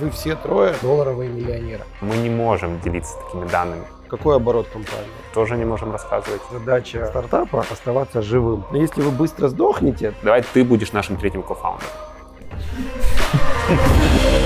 Вы все трое долларовые миллионеры. Мы не можем делиться такими данными. Какой оборот компании? Тоже не можем рассказывать. Задача стартапа – оставаться живым. Но если вы быстро сдохнете… Давай ты будешь нашим третьим кофаундером.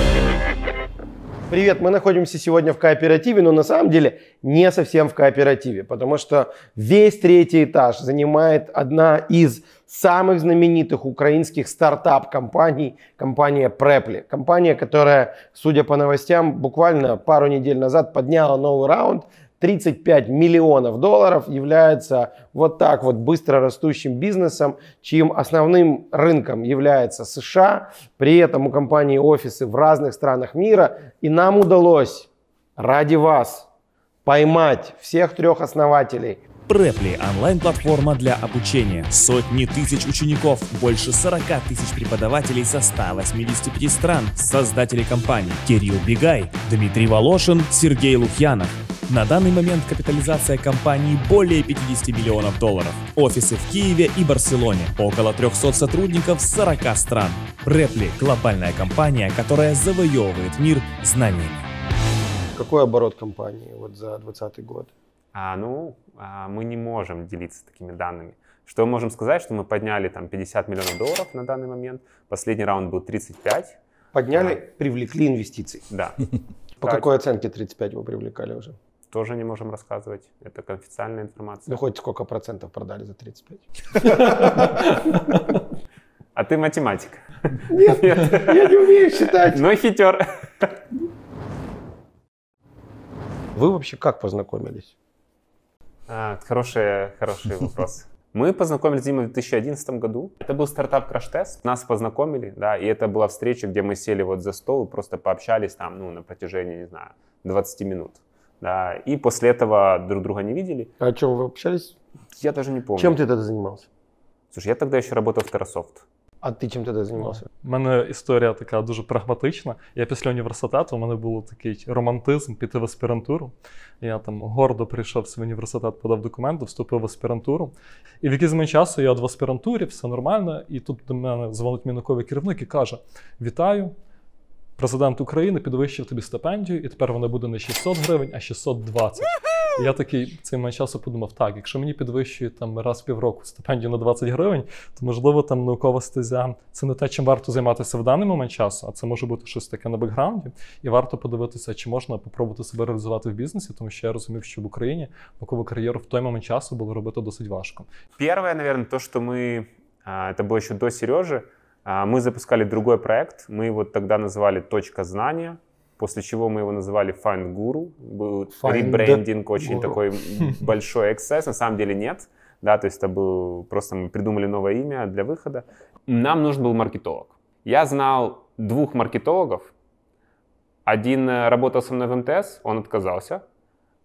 Привет, мы находимся сегодня в кооперативе, но на самом деле не совсем в кооперативе, потому что весь третий этаж занимает одна из самых знаменитых украинских стартап-компаний, компания Preply. Компания, которая, судя по новостям, буквально пару недель назад подняла новый раунд, 35 миллионов долларов, является вот так вот быстро растущим бизнесом, чьим основным рынком является США. При этом у компании офисы в разных странах мира. И нам удалось ради вас поймать всех трех основателей – Preply – онлайн-платформа для обучения. Сотни тысяч учеников, больше 40 тысяч преподавателей со 185 стран, создатели компании Кирилл Бегай, Дмитрий Волошин, Сергей Лухьянов. На данный момент капитализация компании более 50 миллионов долларов. Офисы в Киеве и Барселоне. Около 300 сотрудников с 40 стран. Репли глобальная компания, которая завоевывает мир знаниями. Какой оборот компании вот за 2020 год? А, ну, а, мы не можем делиться такими данными. Что мы можем сказать, что мы подняли там 50 миллионов долларов на данный момент, последний раунд был 35. Подняли, да. привлекли инвестиции. Да. По какой оценке 35 вы привлекали уже? тоже не можем рассказывать. Это конфиденциальная информация. Ну, хоть сколько процентов продали за 35? А ты математик. Нет, я не умею считать. Но хитер. Вы вообще как познакомились? хороший, а, хороший вопрос. Мы познакомились с Димой в 2011 году. Это был стартап Crash Test. Нас познакомили, да, и это была встреча, где мы сели вот за стол и просто пообщались там, ну, на протяжении, не знаю, 20 минут. Да, и после этого друг друга не видели. А о чем вы общались? Я даже не помню. Чем ты тогда занимался? Слушай, я тогда еще работал в Террасофт. А ти чим тоді займався? У мене історія така дуже прагматична. Я після університету у мене був такий романтизм піти в аспірантуру. Я там гордо прийшов в університет, подав документи, вступив в аспірантуру. І в якийсь момент часу я от в аспірантурі, все нормально. І тут до мене дзвонить мінуковий керівник і каже: Вітаю! Президент України підвищив тобі стипендію, і тепер вона буде не 600 гривень, а 620. Я такий цей момент часу подумав: так, якщо мені підвищують там раз в півроку стипендію на 20 гривень, то можливо там наукова стезя це не те, чим варто займатися в даний момент часу, а це може бути щось таке на бекграунді. І варто подивитися, чи можна попробувати себе реалізувати в бізнесі, тому що я розумів, що в Україні наукову кар'єру в той момент часу було робити досить важко. Перше, наверное, то, що ми це було еще до Сережі, ми запускали другой проект, Ми його тогда називали «Точка знання. после чего мы его называли Find Guru. Был Find... ребрендинг очень Guru. такой большой эксцесс, на самом деле нет. Да, то есть это был просто мы придумали новое имя для выхода. Нам нужен был маркетолог. Я знал двух маркетологов. Один э, работал со мной в МТС, он отказался.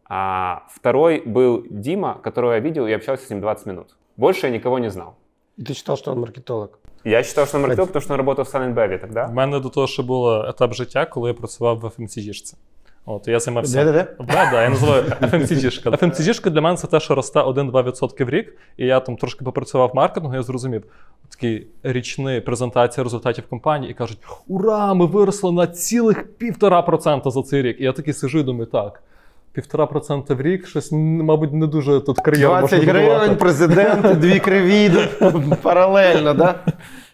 А второй был Дима, которого я видел и общался с ним 20 минут. Больше я никого не знал. И ты считал, что он маркетолог? Я вважав, що номер 3, тому що я працював в Саненбеві тоді. В мене до того, ще був етап життя, коли я працював в FMCG-шці. От, я займався. Да, да, я називаю FMCG-шка. FMCG-шка для мене це те, що росте 1-2% в рік. І я там трошки попрацював в маркетингу, я зрозумів такі річні презентації результатів компанії і кажуть: Ура! Ми виросли на цілих півтора процента за цей рік. І я такий сижу і думаю, так. Півтора процента в рік, щось, мабуть, не дуже тут кар'єру 20 гривень, президент, дві криві ну, паралельно, да?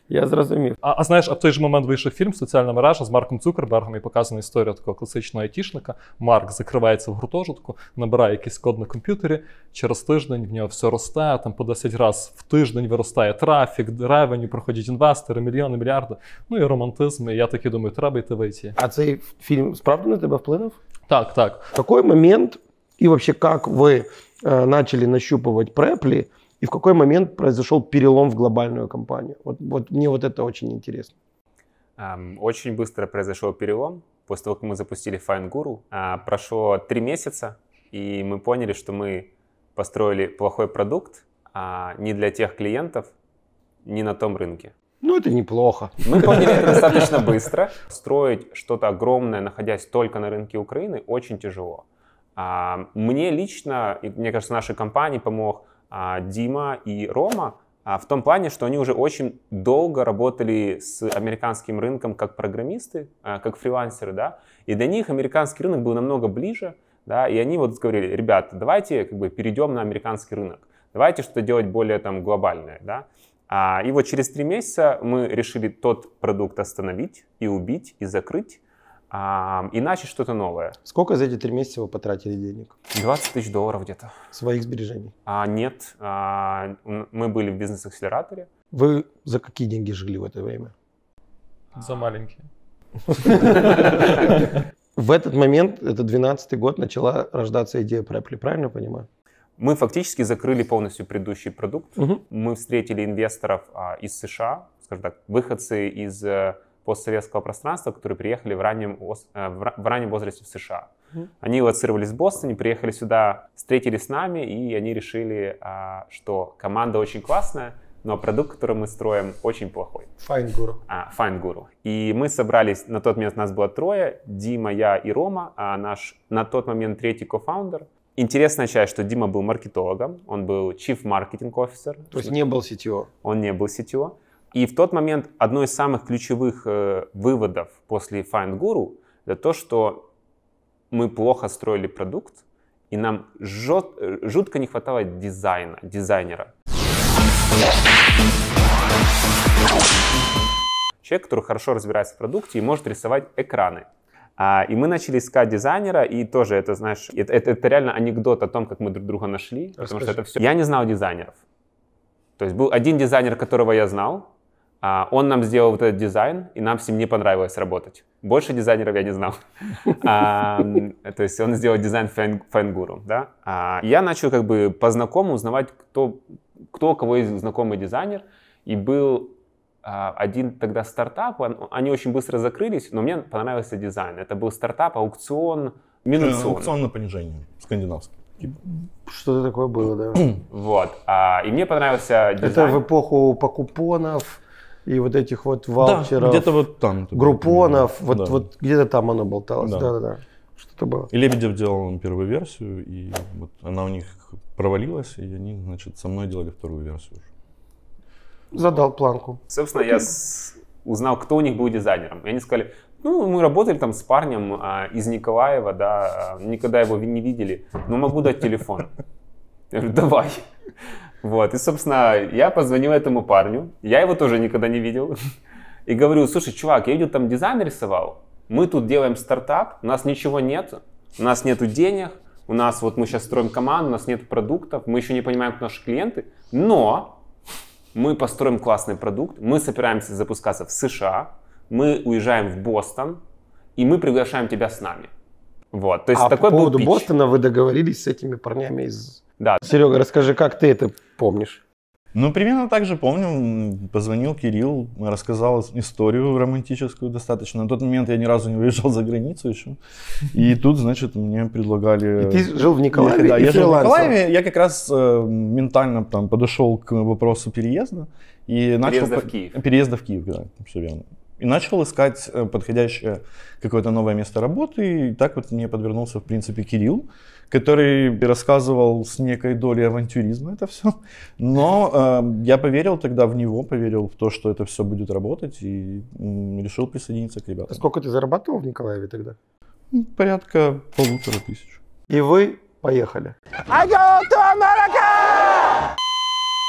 Я зрозумів. А а знаєш, а в той же момент вийшов фільм Соціальна мережа з Марком Цукербергом і показана історія такого класичного айтішника. Марк закривається в гуртожитку, набирає якийсь код на комп'ютері. Через тиждень в нього все росте. Там по 10 разів в тиждень виростає трафік, ревеню, проходять інвестори, мільйони, мільярди. Ну і романтизм. І Я таки думаю, треба йти вийти. А цей фільм справді на тебе вплинув? Так, так. В какой момент и вообще как вы э, начали нащупывать препли, и в какой момент произошел перелом в глобальную компанию? Вот, вот мне вот это очень интересно. Очень быстро произошел перелом. После того, как мы запустили FindGuru, а, прошло три месяца, и мы поняли, что мы построили плохой продукт а, не для тех клиентов, не на том рынке. Ну, это неплохо. Мы поняли это достаточно быстро. Строить что-то огромное, находясь только на рынке Украины, очень тяжело. А, мне лично, и мне кажется, нашей компании помог а, Дима и Рома а, в том плане, что они уже очень долго работали с американским рынком как программисты, как фрилансеры, да, и для них американский рынок был намного ближе, да, и они вот говорили, ребята, давайте как бы перейдем на американский рынок, давайте что-то делать более там глобальное, да, а, и вот через три месяца мы решили тот продукт остановить и убить, и закрыть, а, и начать что-то новое. Сколько за эти три месяца вы потратили денег? 20 тысяч долларов где-то. Своих сбережений? А, нет, а, мы были в бизнес-акселераторе. Вы за какие деньги жили в это время? За маленькие. В этот момент, это 12 год, начала рождаться идея Preply, правильно понимаю? Мы фактически закрыли полностью предыдущий продукт. Угу. Мы встретили инвесторов а, из США, скажем так, выходцы из э, постсоветского пространства, которые приехали в раннем, э, в раннем возрасте в США. Они лоцировались в Бостоне, приехали сюда, встретились с нами, и они решили, а, что команда очень классная, но продукт, который мы строим, очень плохой. Fine Guru. А, Fine Guru. И мы собрались, на тот момент нас было трое, Дима, я и Рома, а наш на тот момент третий кофаундер. Интересная часть, что Дима был маркетологом, он был chief marketing officer. То есть не был CTO. Он не был CTO. И в тот момент одно из самых ключевых э, выводов после Find Guru это то, что мы плохо строили продукт, и нам жжет, э, жутко не хватало дизайна, дизайнера. Человек, который хорошо разбирается в продукте и может рисовать экраны. А, и мы начали искать дизайнера, и тоже это, знаешь, это, это, это реально анекдот о том, как мы друг друга нашли. Расскажи. Потому что это все. Я не знал дизайнеров. То есть был один дизайнер, которого я знал, а, он нам сделал вот этот дизайн, и нам с ним не понравилось работать. Больше дизайнеров я не знал. А, то есть он сделал дизайн фэнгуру, да. я начал как бы по знакомому узнавать, кто, кто у кого есть знакомый дизайнер, и был а, один тогда стартап, он, они очень быстро закрылись, но мне понравился дизайн. Это был стартап, аукцион, минуцион. Э, аукцион на понижение, скандинавский. Что-то такое было, да. вот. А, и мне понравился дизайн. Это в эпоху покупонов и вот этих вот ваучеров. Да, где-то вот там. Группонов. Вот, да. вот где-то там оно болталось. Да-да-да. Что-то было. И Лебедев делал первую версию, и вот она у них провалилась, и они, значит, со мной делали вторую версию уже задал планку. Собственно, я с... узнал, кто у них был дизайнером. И они сказали, ну, мы работали там с парнем а, из Николаева, да, а, никогда его не видели, но могу дать телефон. Я говорю, давай. Вот, и, собственно, я позвонил этому парню, я его тоже никогда не видел, и говорю, слушай, чувак, я видел, там дизайн рисовал, мы тут делаем стартап, у нас ничего нет, у нас нету денег, у нас вот мы сейчас строим команду, у нас нет продуктов, мы еще не понимаем, кто наши клиенты, но мы построим классный продукт, мы собираемся запускаться в США, мы уезжаем в Бостон, и мы приглашаем тебя с нами. Вот, то есть а такой по поводу был Бостона вы договорились с этими парнями из... Да. Серега, расскажи, как ты это помнишь? Ну, примерно так же помню. Позвонил Кирилл, рассказал историю романтическую достаточно. На тот момент я ни разу не выезжал за границу еще. И тут, значит, мне предлагали... И ты жил в Николаеве? Я, да, я жил в Николаеве. Я как раз э, ментально там подошел к вопросу переезда. И переезда начал... в Киев. Переезда в Киев, да, все верно. И начал искать э, подходящее какое-то новое место работы. И так вот мне подвернулся, в принципе, Кирилл который рассказывал с некой долей авантюризма это все. Но э, я поверил тогда в него, поверил в то, что это все будет работать и э, решил присоединиться к ребятам. А сколько ты зарабатывал в Николаеве тогда? Ну, порядка полутора тысяч. И вы поехали. I go to America!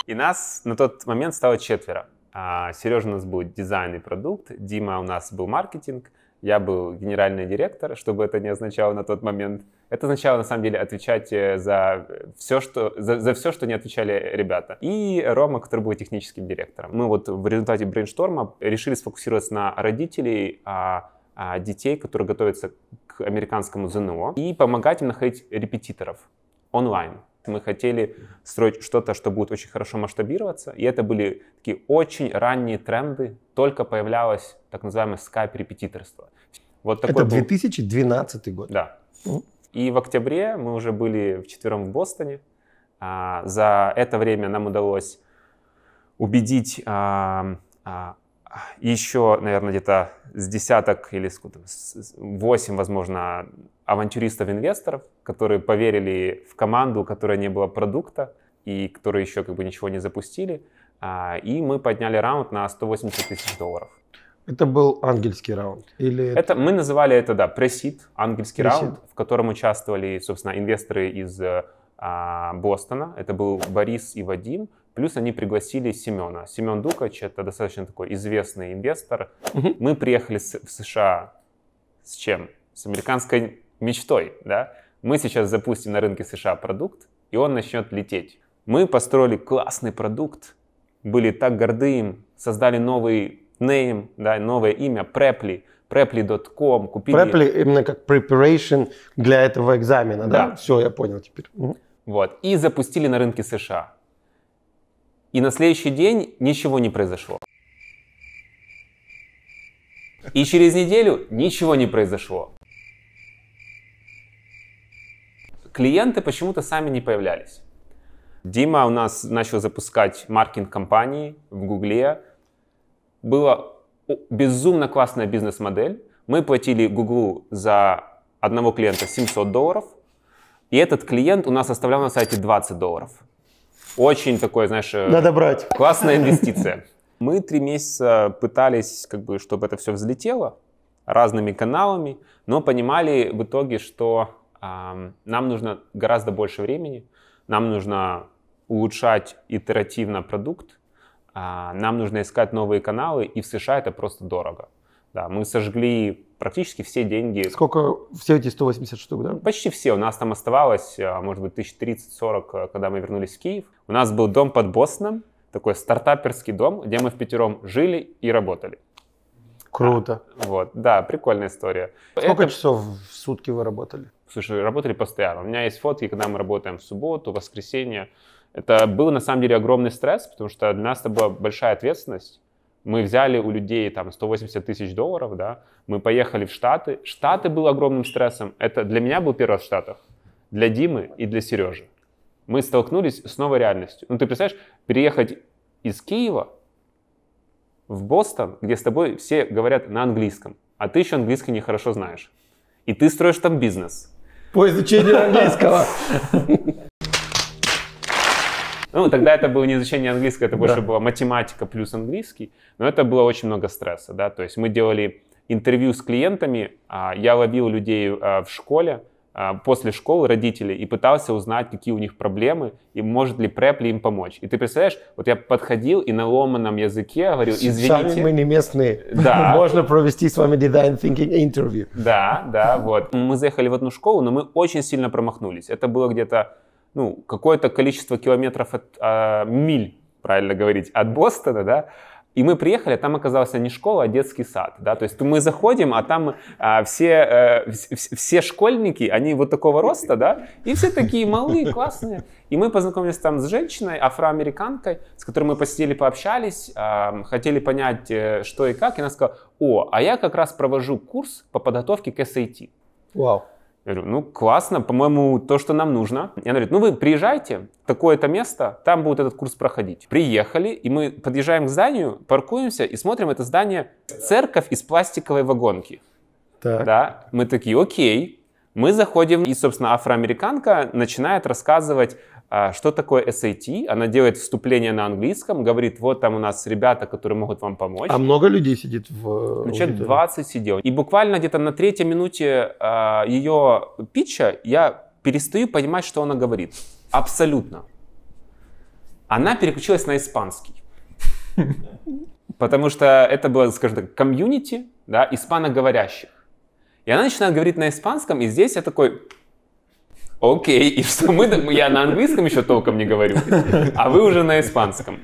И нас на тот момент стало четверо. А, Сережа у нас был дизайн и продукт, Дима у нас был маркетинг, я был генеральный директор, чтобы это не означало на тот момент. Это означало, на самом деле, отвечать э, за э, все, что, за, за все, что не отвечали ребята. И Рома, который был техническим директором. Мы вот в результате брейншторма решили сфокусироваться на родителей, а, а детей, которые готовятся к американскому ЗНО, и помогать им находить репетиторов онлайн. Мы хотели строить что-то, что будет очень хорошо масштабироваться. И это были такие очень ранние тренды. Только появлялось так называемое скайп-репетиторство. Вот такой это 2012 был... год? Да. И в октябре мы уже были в вчетвером в Бостоне. А, за это время нам удалось убедить а, а, еще, наверное, где-то с десяток или сколько, восемь, возможно, авантюристов-инвесторов, которые поверили в команду, у которой не было продукта и которые еще как бы ничего не запустили. А, и мы подняли раунд на 180 тысяч долларов. Это был ангельский раунд? Или... Это, мы называли это, да, пресид, ангельский пресид. раунд, в котором участвовали, собственно, инвесторы из а, Бостона. Это был Борис и Вадим. Плюс они пригласили Семена. Семен Дукач — это достаточно такой известный инвестор. Угу. Мы приехали в США с чем? С американской мечтой, да? Мы сейчас запустим на рынке США продукт, и он начнет лететь. Мы построили классный продукт, были так горды им, создали новый name, да, новое имя, Preply, preply.com, купили... Preply именно как preparation для этого экзамена, да? да? Все, я понял теперь. Вот, и запустили на рынке США. И на следующий день ничего не произошло. И через неделю ничего не произошло. Клиенты почему-то сами не появлялись. Дима у нас начал запускать маркетинг компании в Гугле. Была безумно классная бизнес-модель. Мы платили Гуглу за одного клиента 700 долларов, и этот клиент у нас оставлял на сайте 20 долларов. Очень такой, знаешь... Э, Надо брать. Классная инвестиция. Мы три месяца пытались, как бы, чтобы это все взлетело разными каналами, но понимали в итоге, что э, нам нужно гораздо больше времени, нам нужно улучшать итеративно продукт, э, нам нужно искать новые каналы, и в США это просто дорого. Да, мы сожгли практически все деньги. Сколько? Все эти 180 штук, да? Почти все. У нас там оставалось, а, может быть, 1030-40, э, когда мы вернулись в Киев. У нас был дом под Бостоном, такой стартаперский дом, где мы в пятером жили и работали. Круто. А, вот, да, прикольная история. Сколько Это... часов в сутки вы работали? Слушай, работали постоянно. У меня есть фотки, когда мы работаем в субботу, воскресенье. Это был на самом деле огромный стресс, потому что для нас это была большая ответственность. Мы взяли у людей там 180 тысяч долларов, да, мы поехали в Штаты. Штаты был огромным стрессом. Это для меня был первый раз в Штатах, для Димы и для Сережи. Мы столкнулись с новой реальностью. Ну, ты представляешь, переехать из Киева в Бостон, где с тобой все говорят на английском, а ты еще английский нехорошо знаешь. И ты строишь там бизнес. По изучению английского. Ну, тогда это было не изучение английского, это больше да. была математика плюс английский, но это было очень много стресса, да, то есть мы делали интервью с клиентами, а, я ловил людей а, в школе, а, после школы родителей и пытался узнать, какие у них проблемы и может ли Препли им помочь. И ты представляешь, вот я подходил и на ломаном языке говорил, извините. Сами мы не местные. Да. Можно провести с вами design thinking интервью. Да, да, вот. Мы заехали в одну школу, но мы очень сильно промахнулись. Это было где-то ну, какое-то количество километров от, э, миль, правильно говорить, от Бостона, да, и мы приехали, а там оказалась не школа, а детский сад, да, то есть мы заходим, а там а, все, э, в, все школьники, они вот такого роста, да, и все такие малые, классные. И мы познакомились там с женщиной, афроамериканкой, с которой мы посидели, пообщались, э, хотели понять, э, что и как, и она сказала, о, а я как раз провожу курс по подготовке к SAT. Вау. Wow. Я говорю, ну классно, по-моему, то, что нам нужно. И она говорит, ну вы приезжайте, такое-то место, там будет этот курс проходить. Приехали, и мы подъезжаем к зданию, паркуемся и смотрим это здание церковь из пластиковой вагонки. Так. Да, мы такие, окей, мы заходим, и, собственно, афроамериканка начинает рассказывать а что такое SAT. Она делает вступление на английском, говорит, вот там у нас ребята, которые могут вам помочь. А много людей сидит в... Э, ну, человек 20 сидел. И буквально где-то на третьей минуте э, ее питча я перестаю понимать, что она говорит. Абсолютно. Она переключилась на испанский. Потому что это было, скажем так, комьюнити да, испаноговорящих. И она начинает говорить на испанском, и здесь я такой, окей, и что мы, я на английском еще толком не говорю, а вы уже на испанском.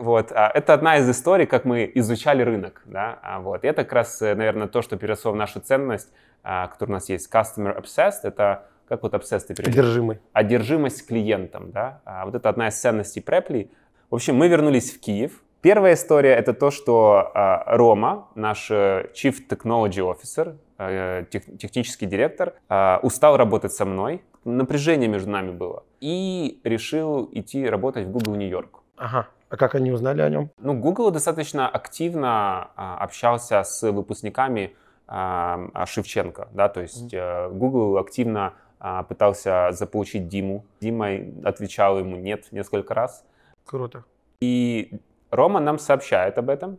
Вот, а, это одна из историй, как мы изучали рынок, да, а вот, и это как раз, э, наверное, то, что переросло в нашу ценность, а, которая у нас есть, customer obsessed, это как вот obsessed ты переводишь? Одержимый. Одержимость клиентом, да. вот это одна из ценностей Preply. В общем, мы вернулись в Киев, Первая история — это то, что э, Рома, наш э, Chief Technology Officer, э, тех, технический директор, э, устал работать со мной. Напряжение между нами было. И решил идти работать в Google Нью-Йорк. Ага. А как они узнали о нем? Ну, Google достаточно активно э, общался с выпускниками э, Шевченко, да, то есть э, Google активно э, пытался заполучить Диму. Дима отвечал ему нет несколько раз. Круто. И Рома нам сообщает об этом.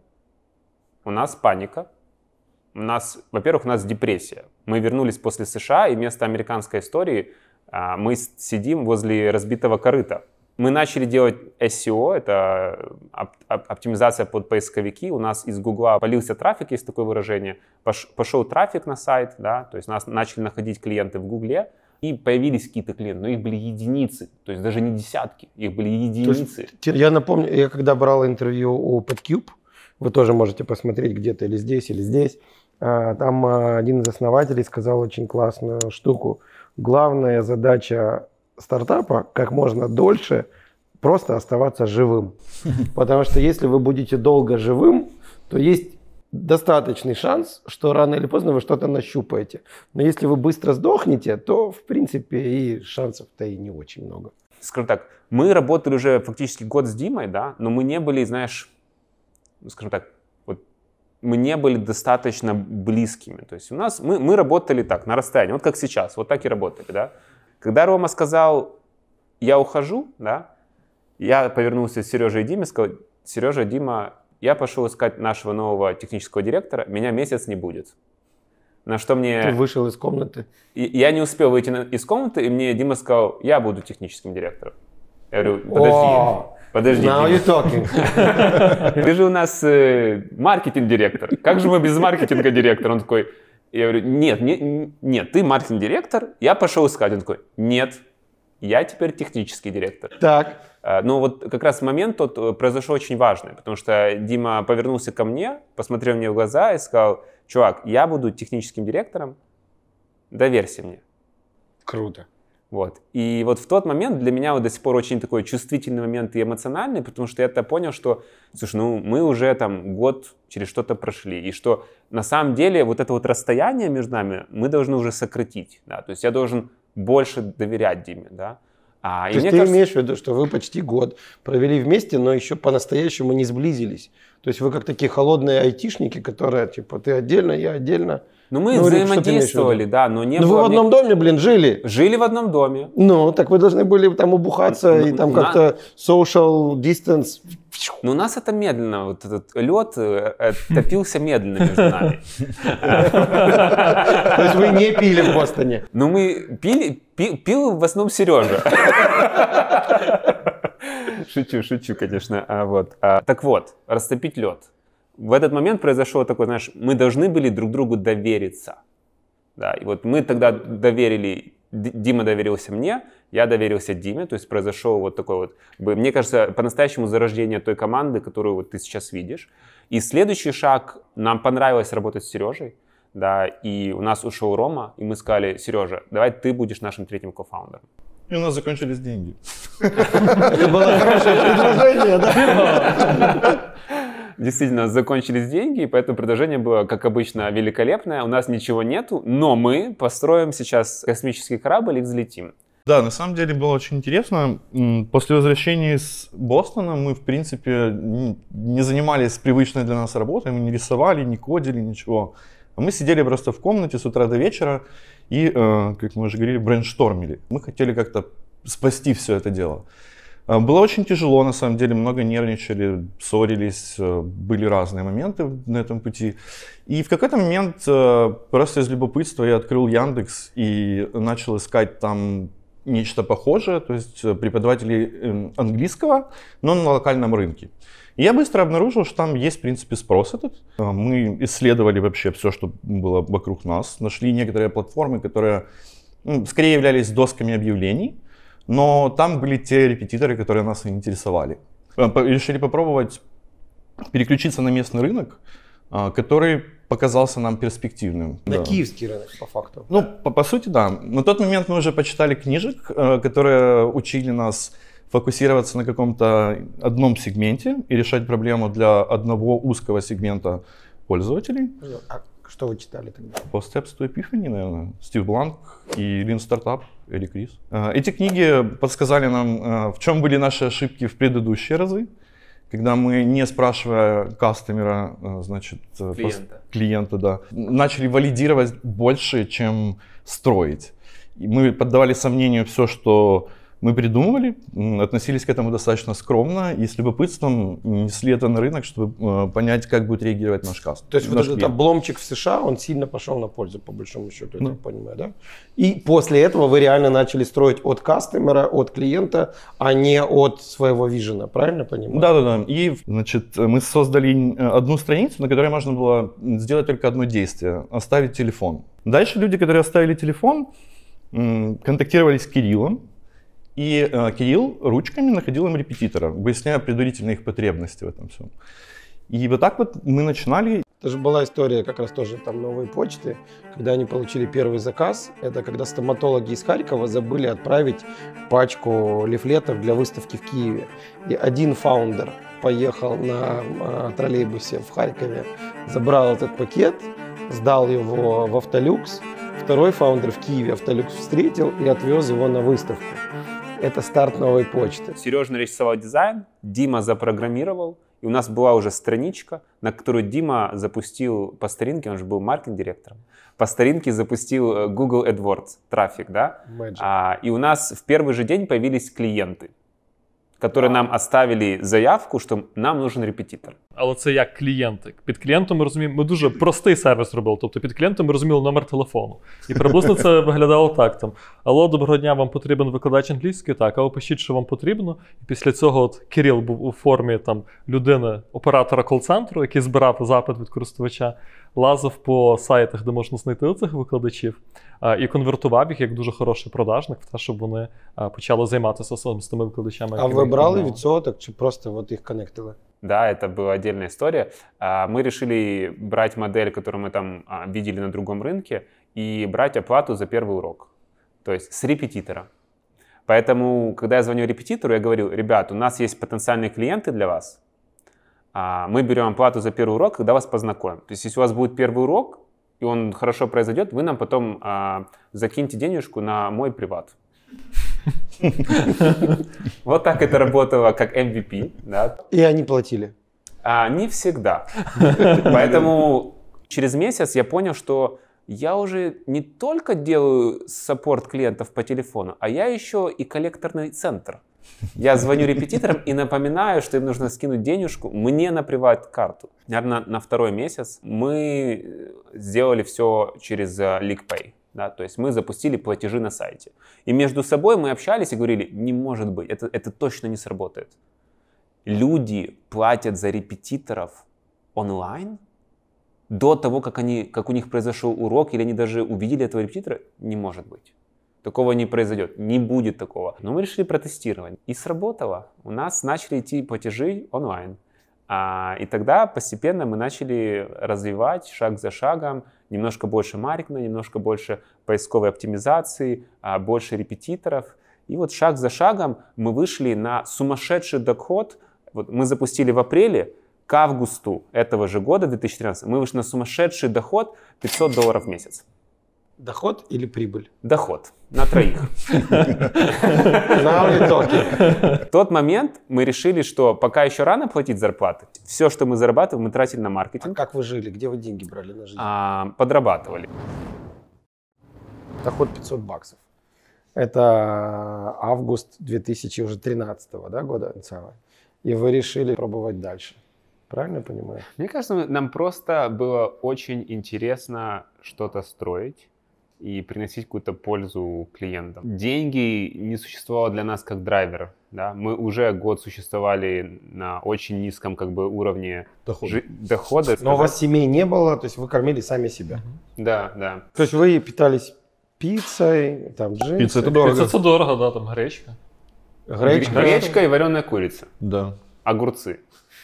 У нас паника. У нас, во-первых, у нас депрессия. Мы вернулись после США, и вместо американской истории а, мы сидим возле разбитого корыта. Мы начали делать SEO, это оп- а, оп- а, оптимизация под поисковики. У нас из Гугла полился трафик, есть такое выражение. Пош- пошел трафик на сайт, да, то есть нас начали находить клиенты в Гугле. И появились какие-то клиенты, но их были единицы, то есть даже не десятки, их были единицы. есть, я напомню, я когда брал интервью у Podcube, вы тоже можете посмотреть где-то или здесь, или здесь, а, там а, один из основателей сказал очень классную штуку. Главная задача стартапа как можно дольше просто оставаться живым. Потому что если вы будете долго живым, то есть достаточный шанс, что рано или поздно вы что-то нащупаете. Но если вы быстро сдохнете, то, в принципе, и шансов-то и не очень много. Скажем так, мы работали уже фактически год с Димой, да, но мы не были, знаешь, ну, скажем так, вот мы не были достаточно близкими. То есть у нас, мы, мы работали так, на расстоянии, вот как сейчас, вот так и работали, да. Когда Рома сказал, я ухожу, да, я повернулся с Сережей и Диме сказал, Сережа, Дима, я пошел искать нашего нового технического директора, меня месяц не будет. На что мне... Ты вышел из комнаты. я не успел выйти из комнаты, и мне Дима сказал, я буду техническим директором. Я говорю, подожди. О, подожди. Now Дима. you're talking. Ты же у нас э, маркетинг-директор. Как же мы без маркетинга-директора? Он такой, я говорю, нет, не, нет, ты маркетинг-директор, я пошел искать. Он такой, нет, я теперь технический директор. Так. Э, но вот как раз момент тот э, произошел очень важный, потому что Дима повернулся ко мне, посмотрел мне в глаза и сказал, чувак, я буду техническим директором, доверься мне. Круто. Вот. И вот в тот момент для меня вот до сих пор очень такой чувствительный момент и эмоциональный, потому что я-то понял, что, слушай, ну мы уже там год через что-то прошли, и что на самом деле вот это вот расстояние между нами мы должны уже сократить, да, то есть я должен больше доверять Диме, да, а, То есть ты кажется... имеешь в виду, что вы почти год провели вместе, но еще по-настоящему не сблизились. То есть вы как такие холодные айтишники, которые типа ты отдельно, я отдельно. Ну мы ну, взаимодействовали, да, но не. Ну вы в одном доме, блин, жили. Жили в одном доме. Ну так вы должны были там убухаться ну, и там на... как-то social distance. Ну нас это медленно, вот этот лед э, э, топился медленно между нами. То есть вы не пили в Бостоне? Ну мы пили, пил в основном Сережа. Шучу, шучу, конечно. А вот. А, так вот, растопить лед. В этот момент произошел такой, знаешь, мы должны были друг другу довериться. Да, и вот мы тогда доверили, Дима доверился мне, я доверился Диме, то есть произошел вот такой вот, мне кажется, по-настоящему зарождение той команды, которую вот ты сейчас видишь. И следующий шаг, нам понравилось работать с Сережей, да, и у нас ушел Рома, и мы сказали, Сережа, давай ты будешь нашим третьим кофаундером. И у нас закончились деньги. Это было хорошее предложение, да? Действительно, закончились деньги, и поэтому предложение было, как обычно, великолепное. У нас ничего нету, но мы построим сейчас космический корабль и взлетим. Да, на самом деле было очень интересно. После возвращения из Бостона мы, в принципе, не занимались привычной для нас работой. Мы не рисовали, не кодили, ничего. А мы сидели просто в комнате с утра до вечера и, э, как мы уже говорили, брейнштормили. Мы хотели как-то спасти все это дело. Э, было очень тяжело, на самом деле, много нервничали, ссорились, э, были разные моменты на этом пути. И в какой-то момент просто из любопытства я открыл Яндекс и начал искать там нечто похожее, то есть преподавателей английского, но на локальном рынке я быстро обнаружил, что там есть, в принципе, спрос этот. А, мы исследовали вообще все, что было вокруг нас. Нашли некоторые платформы, которые ну, скорее являлись досками объявлений, но там были те репетиторы, которые нас интересовали. А, решили попробовать переключиться на местный рынок, а, который показался нам перспективным. На да. киевский рынок, по факту. Ну, по, по сути, да. На тот момент мы уже почитали книжек, которые учили нас фокусироваться на каком-то одном сегменте и решать проблему для одного узкого сегмента пользователей. Ну, а что вы читали тогда? По Steps to Epiphany, наверное. Стив Бланк и Lean Startup, Эли Крис. А, эти книги подсказали нам, а, в чем были наши ошибки в предыдущие разы, когда мы, не спрашивая кастомера, а, значит, э, клиента, клиента да, начали валидировать больше, чем строить. И мы поддавали сомнению все, что мы придумывали, относились к этому достаточно скромно и с любопытством несли это на рынок, чтобы э, понять, как будет реагировать наш каст. То есть наш вот этот клиент. обломчик в США, он сильно пошел на пользу, по большому счету, я ну. так понимаю, да? И после этого вы реально начали строить от кастомера, от клиента, а не от своего вижена, правильно понимаю? Да-да-да. И, значит, мы создали э, одну страницу, на которой можно было сделать только одно действие – оставить телефон. Дальше люди, которые оставили телефон, контактировали с Кириллом, и э, Кирилл ручками находил им репетитора, выясняя предварительно их потребности в этом всем. И вот так вот мы начинали. Это же была история как раз тоже там новой почты, когда они получили первый заказ. Это когда стоматологи из Харькова забыли отправить пачку лифлетов для выставки в Киеве. И один фаундер поехал на э, троллейбусе в Харькове, забрал этот пакет, сдал его в Автолюкс. Второй фаундер в Киеве Автолюкс встретил и отвез его на выставку. Это старт новой почты. Сережа нарисовал дизайн, Дима запрограммировал, и у нас была уже страничка, на которую Дима запустил по старинке, он же был маркетинг-директором, по старинке запустил э, Google AdWords, трафик, да? Magic. А, и у нас в первый же день появились клиенты, которые нам оставили заявку, что нам нужен репетитор. але це як клієнти. Під клієнтом ми розуміємо, ми дуже простий сервіс робили. Тобто під клієнтом ми розуміли номер телефону. І приблизно це виглядало так: там: Алло, доброго дня, вам потрібен викладач англійської? Так, а пишіть, що вам потрібно. І після цього от Кирил був у формі там людини, оператора кол-центру, який збирав запит від користувача, лазив по сайтах, де можна знайти цих викладачів, і конвертував їх як дуже хороший продажник, в те, щоб вони почали займатися з тими викладачами. А ви брали від цього так чи просто от їх конектили? да, это была отдельная история. А, мы решили брать модель, которую мы там а, видели на другом рынке, и брать оплату за первый урок, то есть с репетитора. Поэтому, когда я звоню репетитору, я говорю, ребят, у нас есть потенциальные клиенты для вас, а, мы берем оплату за первый урок, когда вас познакомим. То есть, если у вас будет первый урок, и он хорошо произойдет, вы нам потом закиньте денежку на мой приват. Вот так это работало, как MVP. И они платили? А, не всегда. Поэтому через месяц я понял, что я уже не только делаю саппорт клиентов по телефону, а я еще и коллекторный центр. Я звоню репетиторам и напоминаю, что им нужно скинуть денежку, мне на приват-карту. Наверное, на второй месяц мы э, сделали все через э, LeakPay. Да, то есть мы запустили платежи на сайте. И между собой мы общались и говорили, не может быть, это, это точно не сработает. Люди платят за репетиторов онлайн до того, как, они, как у них произошел урок, или они даже увидели этого репетитора, не может быть. Такого не произойдет, не будет такого. Но мы решили протестировать. И сработало. У нас начали идти платежи онлайн. А, и тогда постепенно мы начали развивать шаг за шагом немножко больше маркетинга, немножко больше поисковой оптимизации, а, больше репетиторов. И вот шаг за шагом мы вышли на сумасшедший доход. Вот мы запустили в апреле, к августу этого же года, 2013, мы вышли на сумасшедший доход 500 долларов в месяц. Доход или прибыль? Доход на троих. Now you're В тот момент мы решили, что пока еще рано платить зарплаты. Все, что мы зарабатываем, мы тратили на маркетинг. А как вы жили? Где вы деньги брали на жизнь? А, подрабатывали. Доход 500 баксов. Это август 2013 да, года начала. И вы решили пробовать дальше. Правильно понимаю? Мне кажется, нам просто было очень интересно что-то строить и приносить какую-то пользу клиентам. Деньги не существовало для нас как драйвер. Да? Мы уже год существовали на очень низком как бы, уровне дохода. Жи- дохода Но у вас семей не было, то есть вы кормили сами себя. mm Да, да. То есть вы питались пиццей, там джинсы. Пицца это дорого. Пицца это дорого, да, там гречка. Гречка, гречка и вареная курица. Да. Огурцы.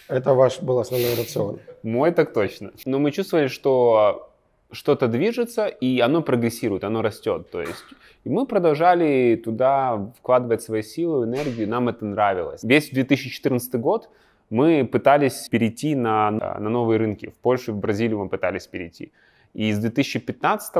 Это ваш был основной рацион. Мой так точно. Но мы чувствовали, что что-то движется, и оно прогрессирует, оно растет. То есть и мы продолжали туда вкладывать свои силы, энергию, нам это нравилось. Весь 2014 год мы пытались перейти на, на новые рынки. В Польшу, в Бразилию мы пытались перейти. И с 2015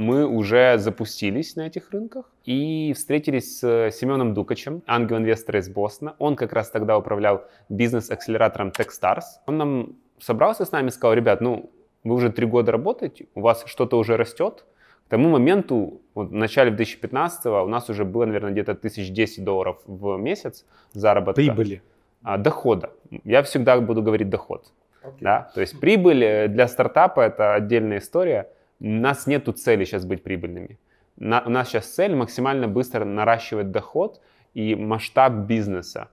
мы уже запустились на этих рынках и встретились с Семеном Дукачем, ангел-инвестор из Бостона. Он как раз тогда управлял бизнес-акселератором Techstars. Он нам собрался с нами и сказал, ребят, ну, вы уже три года работаете, у вас что-то уже растет, к тому моменту, вот, в начале 2015 го у нас уже было, наверное, где-то 1010 долларов в месяц заработка. Прибыли. А, дохода. Я всегда буду говорить доход. Okay. Да? То есть прибыль э, для стартапа это отдельная история. У нас нету цели сейчас быть прибыльными. На, у нас сейчас цель максимально быстро наращивать доход и масштаб бизнеса.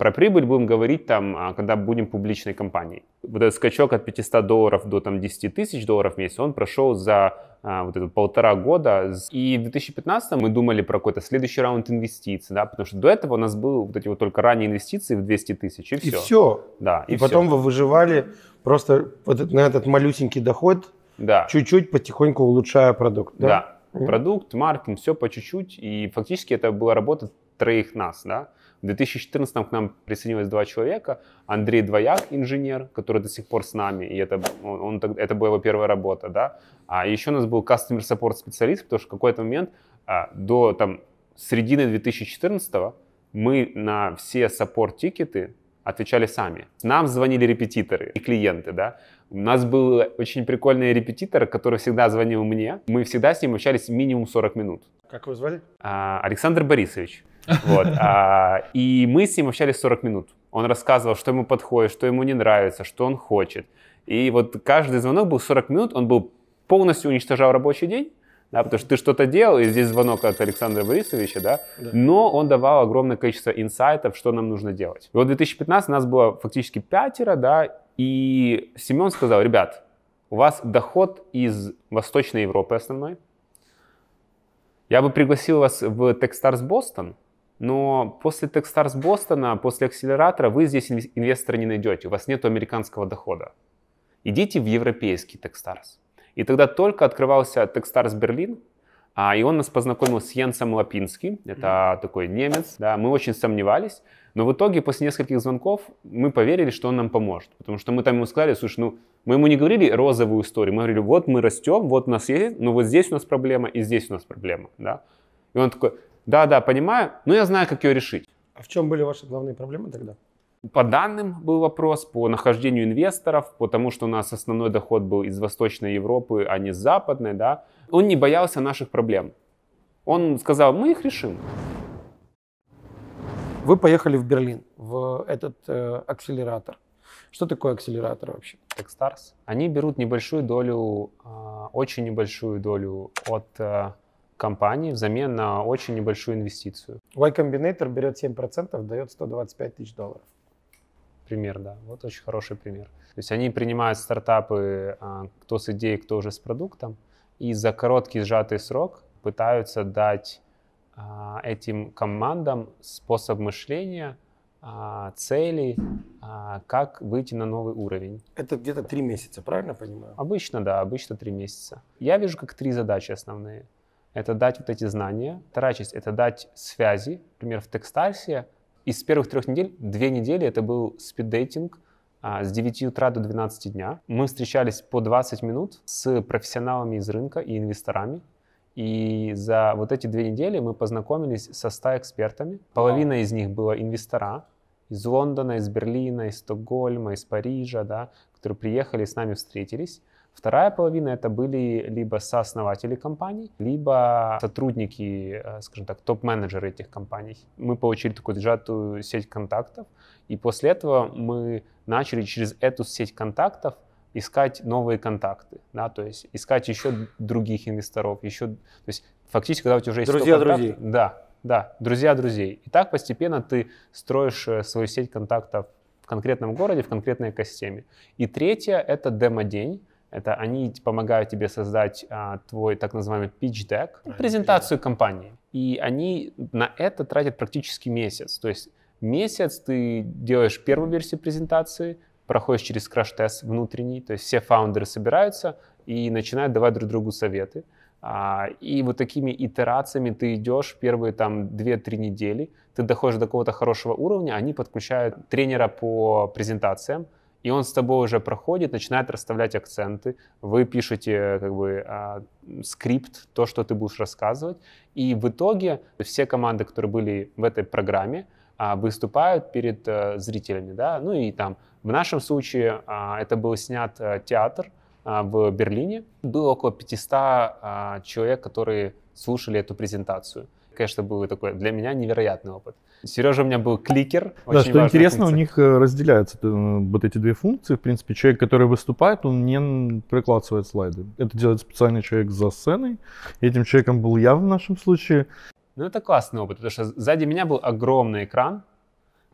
Про прибыль будем говорить там, а, когда будем публичной компанией. Вот этот скачок от 500 долларов до там, 10 тысяч долларов в месяц, он прошел за а, вот это полтора года. И в 2015 мы думали про какой-то следующий раунд инвестиций, да, потому что до этого у нас был вот эти вот только ранние инвестиции в 200 тысяч, и все. И все. Да, и, и все. потом вы выживали просто вот на этот малюсенький доход, да. чуть-чуть потихоньку улучшая продукт. Да, да. продукт, маркетинг, все по чуть-чуть, и фактически это была работа троих нас, да, в 2014 к нам присоединилось два человека. Андрей Двояк, инженер, который до сих пор с нами, и это, он, он, это была его первая работа, да. А еще у нас был customer support специалист, потому что в какой-то момент а, до там, середины 2014 мы на все саппорт-тикеты отвечали сами. Нам звонили репетиторы и клиенты, да. У нас был очень прикольный репетитор, который всегда звонил мне. Мы всегда с ним общались минимум 40 минут. Как его звали? А, Александр Борисович. Вот. А, и мы с ним общались 40 минут. Он рассказывал, что ему подходит, что ему не нравится, что он хочет. И вот каждый звонок был 40 минут, он был полностью уничтожал рабочий день, да, потому что ты что-то делал, и здесь звонок от Александра Борисовича, да, да, но он давал огромное количество инсайтов, что нам нужно делать. И вот в 2015 нас было фактически пятеро, да, и Семен сказал, ребят, у вас доход из Восточной Европы основной, я бы пригласил вас в Techstars Бостон, но после Techstars Бостона, после акселератора вы здесь инвестора не найдете, у вас нет американского дохода. Идите в европейский Techstars. И тогда только открывался Techstars Берлин, а, и он нас познакомил с Йенсом Лапинским, это mm такой немец, да, мы очень сомневались, но в итоге после нескольких звонков мы поверили, что он нам поможет, потому что мы там ему сказали, слушай, ну, мы ему не говорили розовую историю, мы говорили, вот мы растем, вот у нас есть, но вот здесь у нас проблема и здесь у нас проблема, да. И он такой, да, да, понимаю, но я знаю, как ее решить. А в чем были ваши главные проблемы тогда? По данным был вопрос, по нахождению инвесторов, потому что у нас основной доход был из Восточной Европы, а не с Западной, да. Он не боялся наших проблем. Он сказал, мы их решим. Вы поехали в Берлин, в этот э, акселератор. Что такое акселератор вообще? Techstars. Они берут небольшую долю, э, очень небольшую долю от э, компании взамен на очень небольшую инвестицию. Y Combinator берет 7%, дает 125 тысяч долларов. Пример, да. Вот очень хороший пример. То есть они принимают стартапы, а, кто с идеей, кто уже с продуктом, и за короткий сжатый срок пытаются дать а, этим командам способ мышления, а, цели, как выйти на новый уровень. Это где-то три месяца, правильно понимаю? Обычно, да, обычно три месяца. Я вижу как три задачи основные это дать вот эти знания. Вторая часть — это дать связи. Например, в Текстарсе из первых трех недель, две недели это был спиддейтинг а, с 9 утра до 12 дня. Мы встречались по 20 минут с профессионалами из рынка и инвесторами. И за вот эти две недели мы познакомились со 100 экспертами. Половина из них была инвестора из Лондона, из Берлина, из Стокгольма, из Парижа, да, которые приехали с нами встретились. Вторая половина это были либо сооснователи компаний, либо сотрудники, э, скажем так, топ-менеджеры этих компаний. Мы получили такую сжатую сеть контактов, и после этого мы начали через эту сеть контактов искать новые контакты, да, то есть искать еще других инвесторов, еще, то есть фактически, когда у тебя уже есть друзья друзей, да, да, друзья друзей, и так постепенно ты строишь э, свою сеть контактов в конкретном городе, в конкретной экосистеме. И третье это демо-день, это они помогают тебе создать а, твой так называемый pitch deck, презентацию компании. И они на это тратят практически месяц. То есть месяц ты делаешь первую версию презентации, проходишь через краш-тест внутренний, то есть все фаундеры собираются и начинают давать друг другу советы. А, и вот такими итерациями ты идешь первые там 2-3 недели, ты доходишь до какого-то хорошего уровня, они подключают тренера по презентациям, и он с тобой уже проходит, начинает расставлять акценты, вы пишете э, как бы э, скрипт, то, что ты будешь рассказывать, и в итоге все команды, которые были в этой программе, э, выступают перед э, зрителями, да, ну и там в нашем случае э, это был снят э, театр э, в Берлине, было около 500 э, человек, которые слушали эту презентацию. Конечно, был такой для меня невероятный опыт. Сережа у меня был кликер. Да, что интересно, функция. у них э, разделяются э, вот эти две функции. В принципе, человек, который выступает, он не прикладывает слайды. Это делает специальный человек за сценой. Этим человеком был я в нашем случае. Ну, это классный опыт, потому что сзади меня был огромный экран,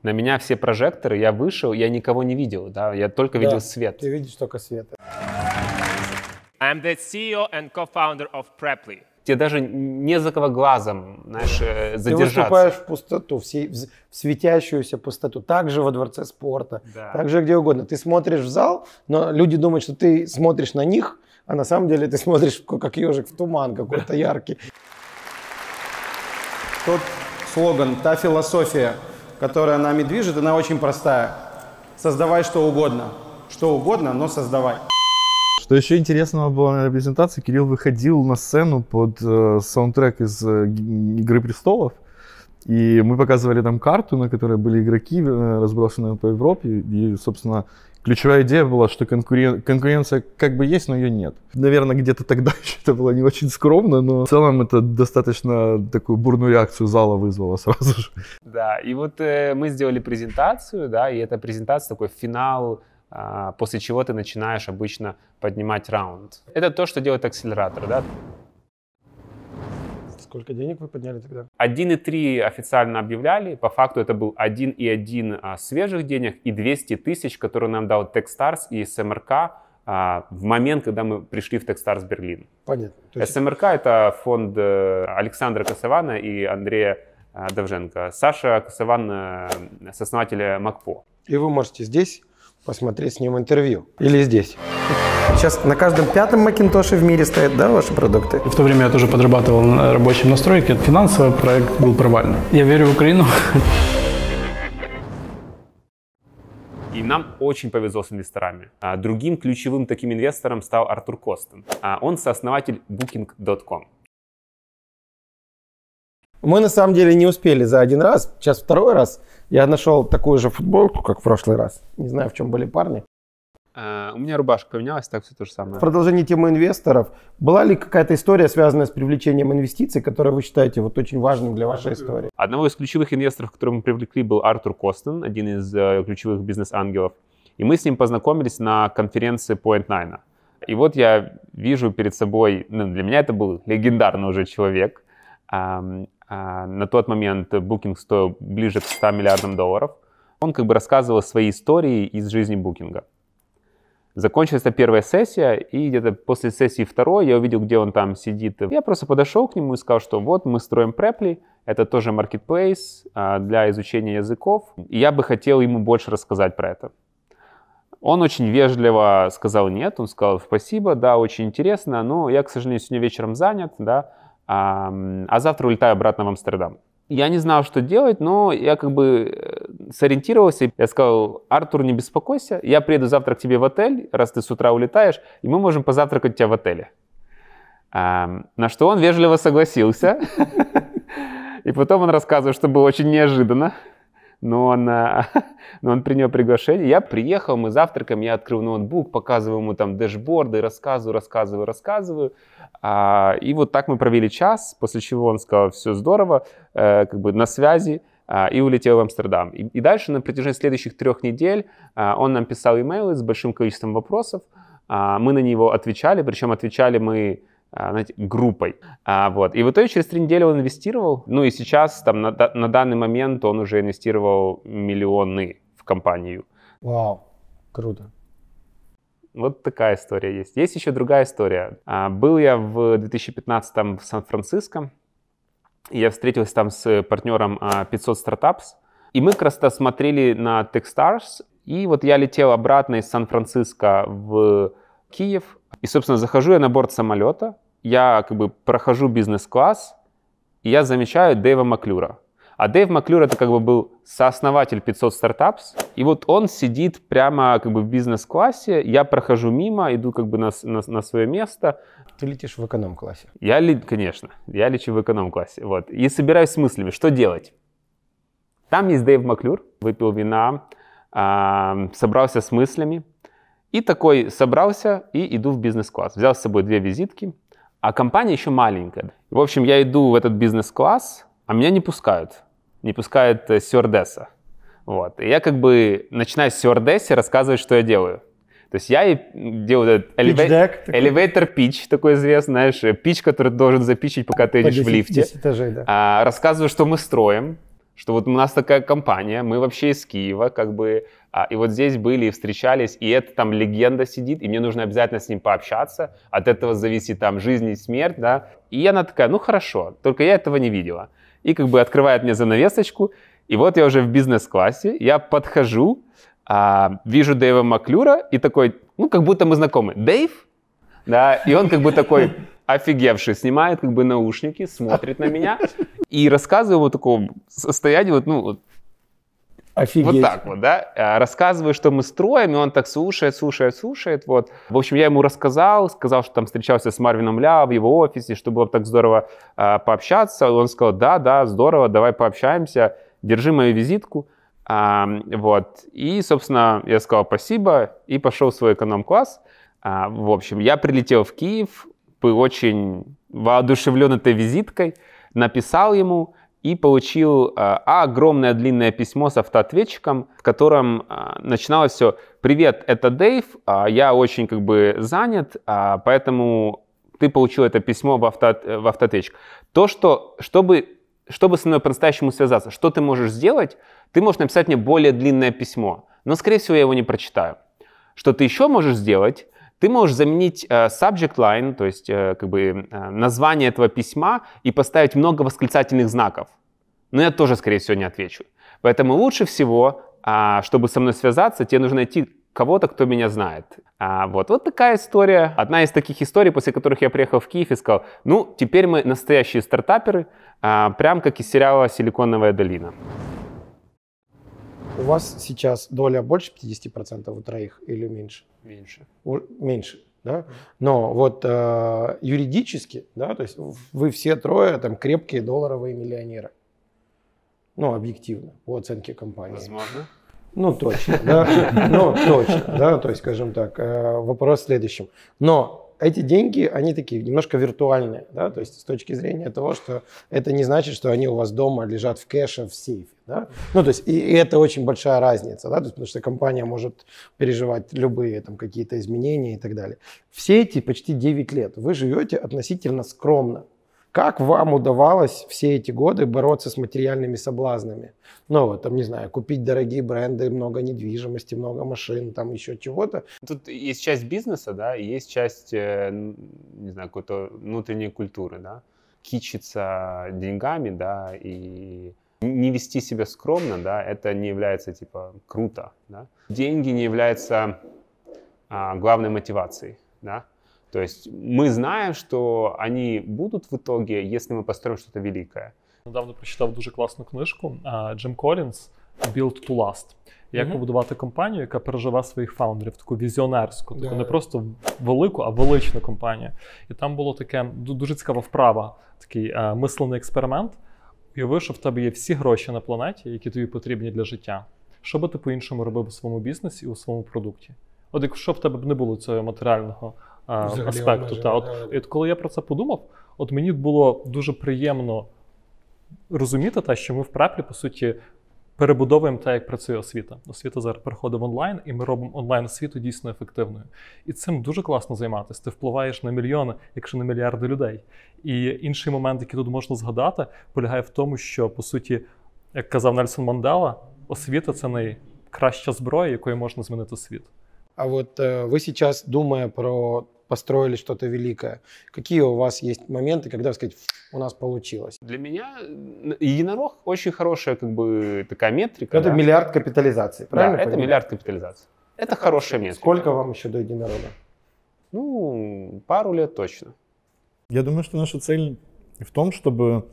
на меня все прожекторы, я вышел, я никого не видел, да, я только да, видел свет. Ты видишь только свет. I'm the CEO and co-founder of Preply, тебе даже не за кого глазом, знаешь, э, задержаться. Ты выступаешь в пустоту, в, светящуюся пустоту. Так же во дворце спорта, да. же где угодно. Ты смотришь в зал, но люди думают, что ты смотришь на них, а на самом деле ты смотришь как ежик в туман какой-то да. яркий. Тот слоган, та философия, которая нами движет, она очень простая. Создавай что угодно. Что угодно, но создавай. Что еще интересного было на презентации, Кирилл выходил на сцену под э, саундтрек из э, «Игры престолов», и мы показывали там карту, на которой были игроки, э, разбросаны по Европе, и, собственно, ключевая идея была, что конкурен... конкуренция как бы есть, но ее нет. Наверное, где-то тогда еще это было не очень скромно, но в целом это достаточно такую бурную реакцию зала вызвало сразу же. Да, и вот э, мы сделали презентацию, да, и эта презентация такой финал а, после чего ты начинаешь обычно поднимать раунд. Это то, что делает акселератор, да? Сколько денег вы подняли тогда? 1,3 официально объявляли. По факту это был 1,1 а, свежих денег и 200 тысяч, которые нам дал Techstars и СМРК а, в момент, когда мы пришли в Techstars Берлин. Понятно. Есть... СМРК — это фонд э, Александра Косована и Андрея э, Довженко. Саша Косован э, — сооснователь МакПо. И вы можете здесь посмотреть с ним интервью. Или здесь. Сейчас на каждом пятом Макинтоше в мире стоят, да, ваши продукты? В то время я тоже подрабатывал на рабочем настройке. Финансовый проект был провальный. Я верю в Украину. И нам очень повезло с инвесторами. А, другим ключевым таким инвестором стал Артур Костен. А, он сооснователь Booking.com. Мы на самом деле не успели за один раз. Сейчас второй раз. Я нашел такую же футболку, как в прошлый раз. Не знаю, в чем были парни. А, у меня рубашка поменялась, так все то же самое. В продолжении темы инвесторов. Была ли какая-то история, связанная с привлечением инвестиций, которую вы считаете вот очень важным для вашей истории? Одного из ключевых инвесторов, которого мы привлекли, был Артур Костен, один из э, ключевых бизнес-ангелов. И мы с ним познакомились на конференции Point Nine. И вот я вижу перед собой, ну, для меня это был легендарный уже человек, а, на тот момент Booking стоил ближе к 100 миллиардам долларов. Он как бы рассказывал свои истории из жизни Booking. Закончилась эта первая сессия, и где-то после сессии второй я увидел, где он там сидит. Я просто подошел к нему и сказал, что вот мы строим Preply, это тоже marketplace а, для изучения языков, и я бы хотел ему больше рассказать про это. Он очень вежливо сказал нет, он сказал спасибо, да, очень интересно, но я, к сожалению, сегодня вечером занят, да, а, а завтра улетаю обратно в Амстердам. Я не знал, что делать, но я как бы э, сориентировался. Я сказал, Артур, не беспокойся, я приеду завтра к тебе в отель, раз ты с утра улетаешь, и мы можем позавтракать у тебя в отеле. А, на что он вежливо согласился. И потом он рассказывает, что было очень неожиданно, но, он, а, но он принял приглашение. Я приехал, мы завтракаем, я открыл ноутбук, показываю ему там дэшборды, рассказываю, рассказываю, рассказываю. А, и вот так мы провели час, после чего он сказал, все здорово, э, как бы на связи, а, и улетел в Амстердам. И, дальше на протяжении следующих трех недель он нам писал имейлы с большим количеством вопросов, мы на него отвечали, причем отвечали мы а, знаете, группой. А, вот. И в итоге через три недели он инвестировал. Ну и сейчас там на, на данный момент он уже инвестировал миллионы в компанию. Вау, круто. Вот такая история есть. Есть еще другая история. А, был я в 2015 в Сан-Франциско. Я встретился там с партнером 500 а, Startups. И мы как раз смотрели на Techstars. И вот я летел обратно из Сан-Франциско в Киев. И, собственно, захожу я на борт самолета, я как бы прохожу бизнес-класс, и я замечаю Дэйва Маклюра. А Дэйв Маклюр это как бы был сооснователь 500 стартапс. И вот он сидит прямо как бы в бизнес-классе. Я прохожу мимо, иду как бы на, на, на свое место. Ты летишь в эконом-классе. Я, ли, конечно, я лечу в эконом-классе. Вот. И собираюсь с мыслями, что делать. Там есть Дэйв Маклюр, выпил вина, собрался с мыслями. И такой собрался и иду в бизнес-класс. Взял с собой две визитки, а компания еще маленькая. В общем, я иду в этот бизнес-класс, а меня не пускают. Не пускают э, стюардесса. Вот. И я как бы начинаю стюардессе рассказывать, что я делаю. То есть я и делаю этот элевейтор пич, такой известный, знаешь, э, пич, который должен запичить, пока ты едешь в лифте. Этажей, да. а, рассказываю, что мы строим, что вот у нас такая компания, мы вообще из Киева, как бы, а, и вот здесь были и встречались, и это там легенда сидит, и мне нужно обязательно с ним пообщаться, от этого зависит там жизнь и смерть, да. И она такая, ну хорошо, только я этого не видела. И как бы открывает мне занавесочку, и вот я уже в бизнес-классе, я подхожу, а, вижу Дэйва Маклюра и такой, ну как будто мы знакомы. Дэйв? Да, и он как бы такой офигевший, снимает как бы наушники, смотрит на меня, и рассказываю вот такого состоянии, вот, ну, вот, Офигеть. Вот так вот, да. Э, рассказываю, что мы строим, и он так слушает, слушает, слушает. Вот. В общем, я ему рассказал, сказал, что там встречался с Марвином Ля в его офисе, что было так здорово а, пообщаться. Он сказал, да, да, здорово, давай пообщаемся, держи мою визитку. А, вот. И, собственно, я сказал спасибо и пошел в свой эконом-класс. А, в общем, я прилетел в Киев, был очень воодушевлен этой визиткой – написал ему и получил э, а, огромное длинное письмо с автоответчиком, в котором а, начиналось все «Привет, это Дэйв, а, я очень как бы занят, а, поэтому ты получил это письмо в, авто, э, в автоответчик». То, что, чтобы, чтобы со мной по-настоящему связаться, что ты можешь сделать, ты можешь написать мне более длинное письмо, но, скорее всего, я его не прочитаю. Что ты еще можешь сделать, ты можешь заменить э, subject line, то есть э, как бы э, название этого письма, и поставить много восклицательных знаков. Но я тоже, скорее всего, не отвечу. Поэтому лучше всего, а, чтобы со мной связаться, тебе нужно найти кого-то, кто меня знает. А вот, вот такая история. Одна из таких историй, после которых я приехал в Киев и сказал, ну, теперь мы настоящие стартаперы, а, прям как из сериала «Силиконовая долина». У вас сейчас доля больше 50% у троих или меньше? Меньше. Меньше. Да? Но вот э, юридически, да, то есть вы все трое там крепкие долларовые миллионеры. Ну, объективно, по оценке компании. Возможно. Ну, точно, да. Ну, точно, да, то есть, скажем так, э, вопрос в следующем. Но эти деньги, они такие немножко виртуальные, да, то есть с точки зрения того, что это не значит, что они у вас дома лежат в кэше, в сейфе, да, ну, то есть и, и это очень большая разница, да, то есть, потому что компания может переживать любые там какие-то изменения и так далее. Все эти почти 9 лет вы живете относительно скромно, как вам удавалось все эти годы бороться с материальными соблазнами? Ну, вот, там, не знаю, купить дорогие бренды, много недвижимости, много машин, там еще чего-то. Тут есть часть бизнеса, да, и есть часть, э, не знаю, какой-то внутренней культуры, да. Кичиться деньгами, да, и не вести себя скромно, да, это не является, типа, круто, да. Деньги не являются а, главной мотивацией, да. То есть мы знаем, что они будут в итоге, если мы построим что-то великое. Недавно прочитав дуже класну книжку Джим Колінс «Build to Last». Як mm-hmm. побудувати компанію, яка переживе своїх фаундерів, таку візіонерську, таку yeah. не просто велику, а величну компанію. І там було таке дуже цікава вправа, такий е, мислений експеримент. Уяви, що в тебе є всі гроші на планеті, які тобі потрібні для життя. Що би ти по-іншому робив у своєму бізнесі і у своєму продукті? От якщо б в тебе не було цього матеріального Взагалі аспекту. Та, от, от коли я про це подумав, от мені було дуже приємно розуміти, те, що ми в преплі, по суті, перебудовуємо те, як працює освіта. Освіта зараз переходить в онлайн, і ми робимо онлайн освіту дійсно ефективною. І цим дуже класно займатися. Ти впливаєш на мільйони, якщо не мільярди людей. І інший момент, який тут можна згадати, полягає в тому, що по суті, як казав Нельсон Мандела, освіта це найкраща зброя, якою можна змінити світ. А от э, е, вы сейчас, думая про построили что-то великое. Какие у вас есть моменты, когда, сказать, у нас получилось? Для меня единорог очень хорошая как бы такая метрика. Это да? миллиард капитализации, правильно? Да, это миллиард капитализации. Это, это хорошая метрика. Сколько вам еще до единорога? Ну, пару лет точно. Я думаю, что наша цель в том, чтобы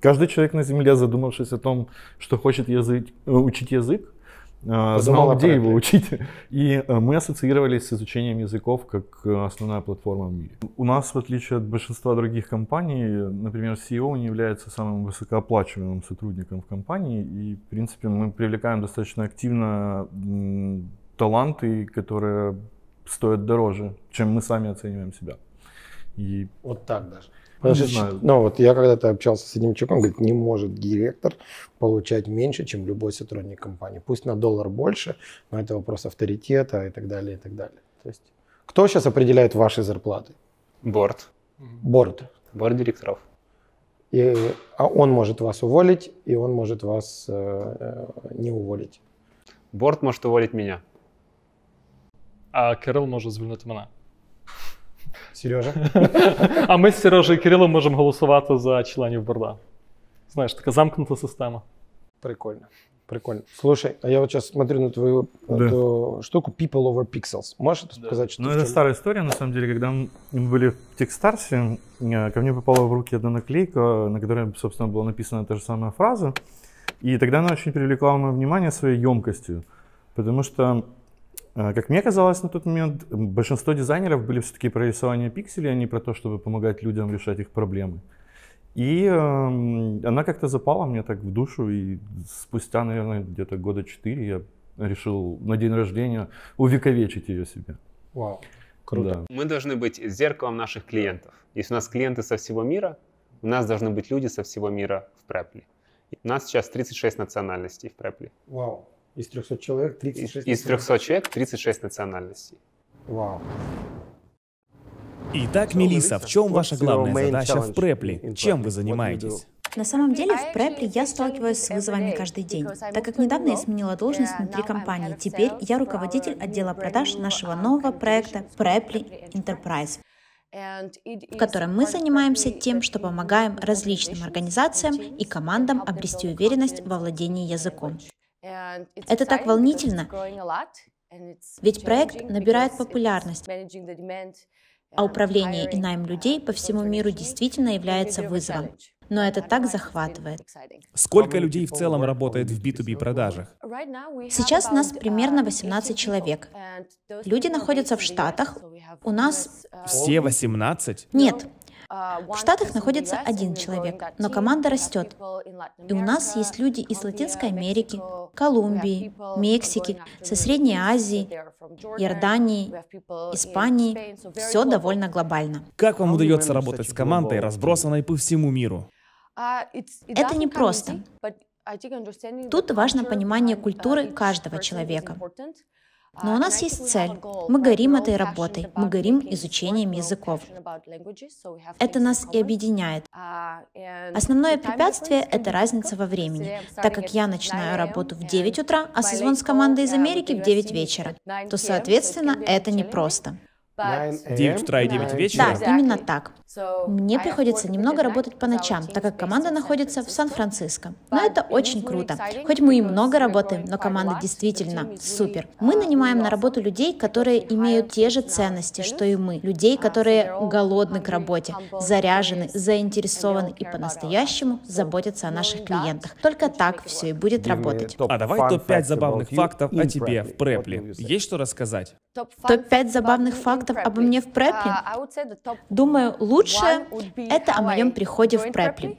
каждый человек на Земле, задумавшись о том, что хочет язык, э, учить язык, а, знал, Подумала где его учить. И э, мы ассоциировались с изучением языков как э, основная платформа в мире. У нас, в отличие от большинства других компаний, например, CEO не является самым высокооплачиваемым сотрудником в компании. И, в принципе, мы привлекаем достаточно активно таланты, которые стоят дороже, чем мы сами оцениваем себя. И... Вот так даже. Потому не что, знаю. Ну, вот я когда-то общался с одним чуваком, говорит, не может директор получать меньше, чем любой сотрудник компании. Пусть на доллар больше, но это вопрос авторитета и так далее, и так далее. То есть, кто сейчас определяет ваши зарплаты? Борт. Борт. Борт директоров. И, а он может вас уволить, и он может вас э, э не уволить. Борт может уволить меня. А Кирилл может звільнити мене. Сережа. А ми з Сережею і Кирилом можемо голосувати за членів борда. Знаєш, така замкнута система. Прикольно. Прикольно. Слушай, а я вот сейчас смотрю на твою да. эту штуку People over Pixels. Можешь да. сказать? Что ну, это чем... старая история, на самом деле. Когда мы были в Текстарсе, э, ко мне попала в руки одна наклейка, на которой, собственно, была написана та же самая фраза. И тогда она очень привлекла мое внимание своей емкостью. Потому что а, как мне казалось на тот момент, большинство дизайнеров были все-таки про рисование пикселей, а не про то, чтобы помогать людям решать их проблемы. И э, она как-то запала мне так в душу, и спустя, наверное, где-то года четыре я решил на день рождения увековечить ее себе. Вау, круто. Да. Мы должны быть зеркалом наших клиентов. Если у нас клиенты со всего мира, у нас должны быть люди со всего мира в Препле. У нас сейчас 36 национальностей в Препле. Вау. Из 300 человек 36 Из 300 человек 36 национальностей. Вау. Итак, Мелиса, в чем ваша главная задача в Препли? Чем вы занимаетесь? На самом деле в Препли я сталкиваюсь с вызовами каждый день, так как недавно я сменила должность внутри компании. Теперь я руководитель отдела продаж нашего нового проекта Preply Enterprise в котором мы занимаемся тем, что помогаем различным организациям и командам обрести уверенность во владении языком. Это так волнительно, ведь проект набирает популярность, а um, управление и найм uh, людей по всему миру действительно является вызовом. Но это так захватывает. Сколько людей в целом работает в B2B продажах? Сейчас uh, у нас примерно 18 человек. Люди находятся в Штатах. У нас... Все 18? Нет, а, В Штатах находится один человек, но команда растет. И у нас есть люди из Латинской Америки, Колумбии, Мексики, со Средней Азии, Иордании, Испании. Все довольно глобально. Как вам удается работать с командой, разбросанной по всему миру? А, Это непросто. Тут важно понимание uh, культуры каждого человека. Но у нас есть цель. Мы горим этой работой, мы горим изучением языков. Это нас и объединяет. Основное препятствие — это разница во времени, так как я начинаю работу в 9 утра, а созвон с командой из Америки в 9 вечера, то, соответственно, это непросто. 9 утра и 9 вечера? Да, именно так. Мне приходится немного работать по ночам, так как команда находится в Сан-Франциско. Но это очень круто. Хоть мы и много работаем, но команда действительно супер. Мы uh, нанимаем на работу людей, которые имеют те же ценности, что и мы. Людей, uh, которые голодны к работе, заряжены, заинтересованы и по-настоящему заботятся о наших клиентах. Только так все и будет работать. А давай топ-5 забавных фактов о тебе в Препли. Есть что рассказать? Топ-5 забавных фактов фактов обо мне в Препли? А, Думаю, лучше это о моем приходе в Препли.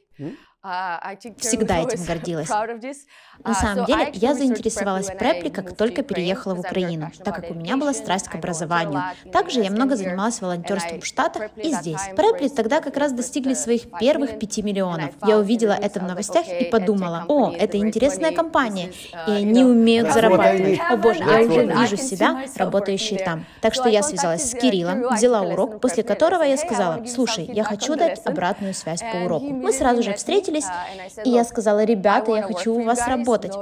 А, Всегда этим гордилась. На а, самом деле, я заинтересовалась препли, как только переехала в Украину, так как у меня была страсть к образованию. Также я много занималась волонтерством в Штатах и здесь. Препли тогда как раз достигли своих uh, первых пяти миллионов. Я увидела это в новостях и подумала, о, это интересная компания, uh, и они умеют зарабатывать. О боже, я уже вижу себя, работающей там. Так что я связалась с uh, Кириллом, взяла урок, после которого я сказала, слушай, я хочу дать обратную связь по уроку. Мы сразу же встретились познакомились, uh, и я сказала, ребята, я хочу у вас работать.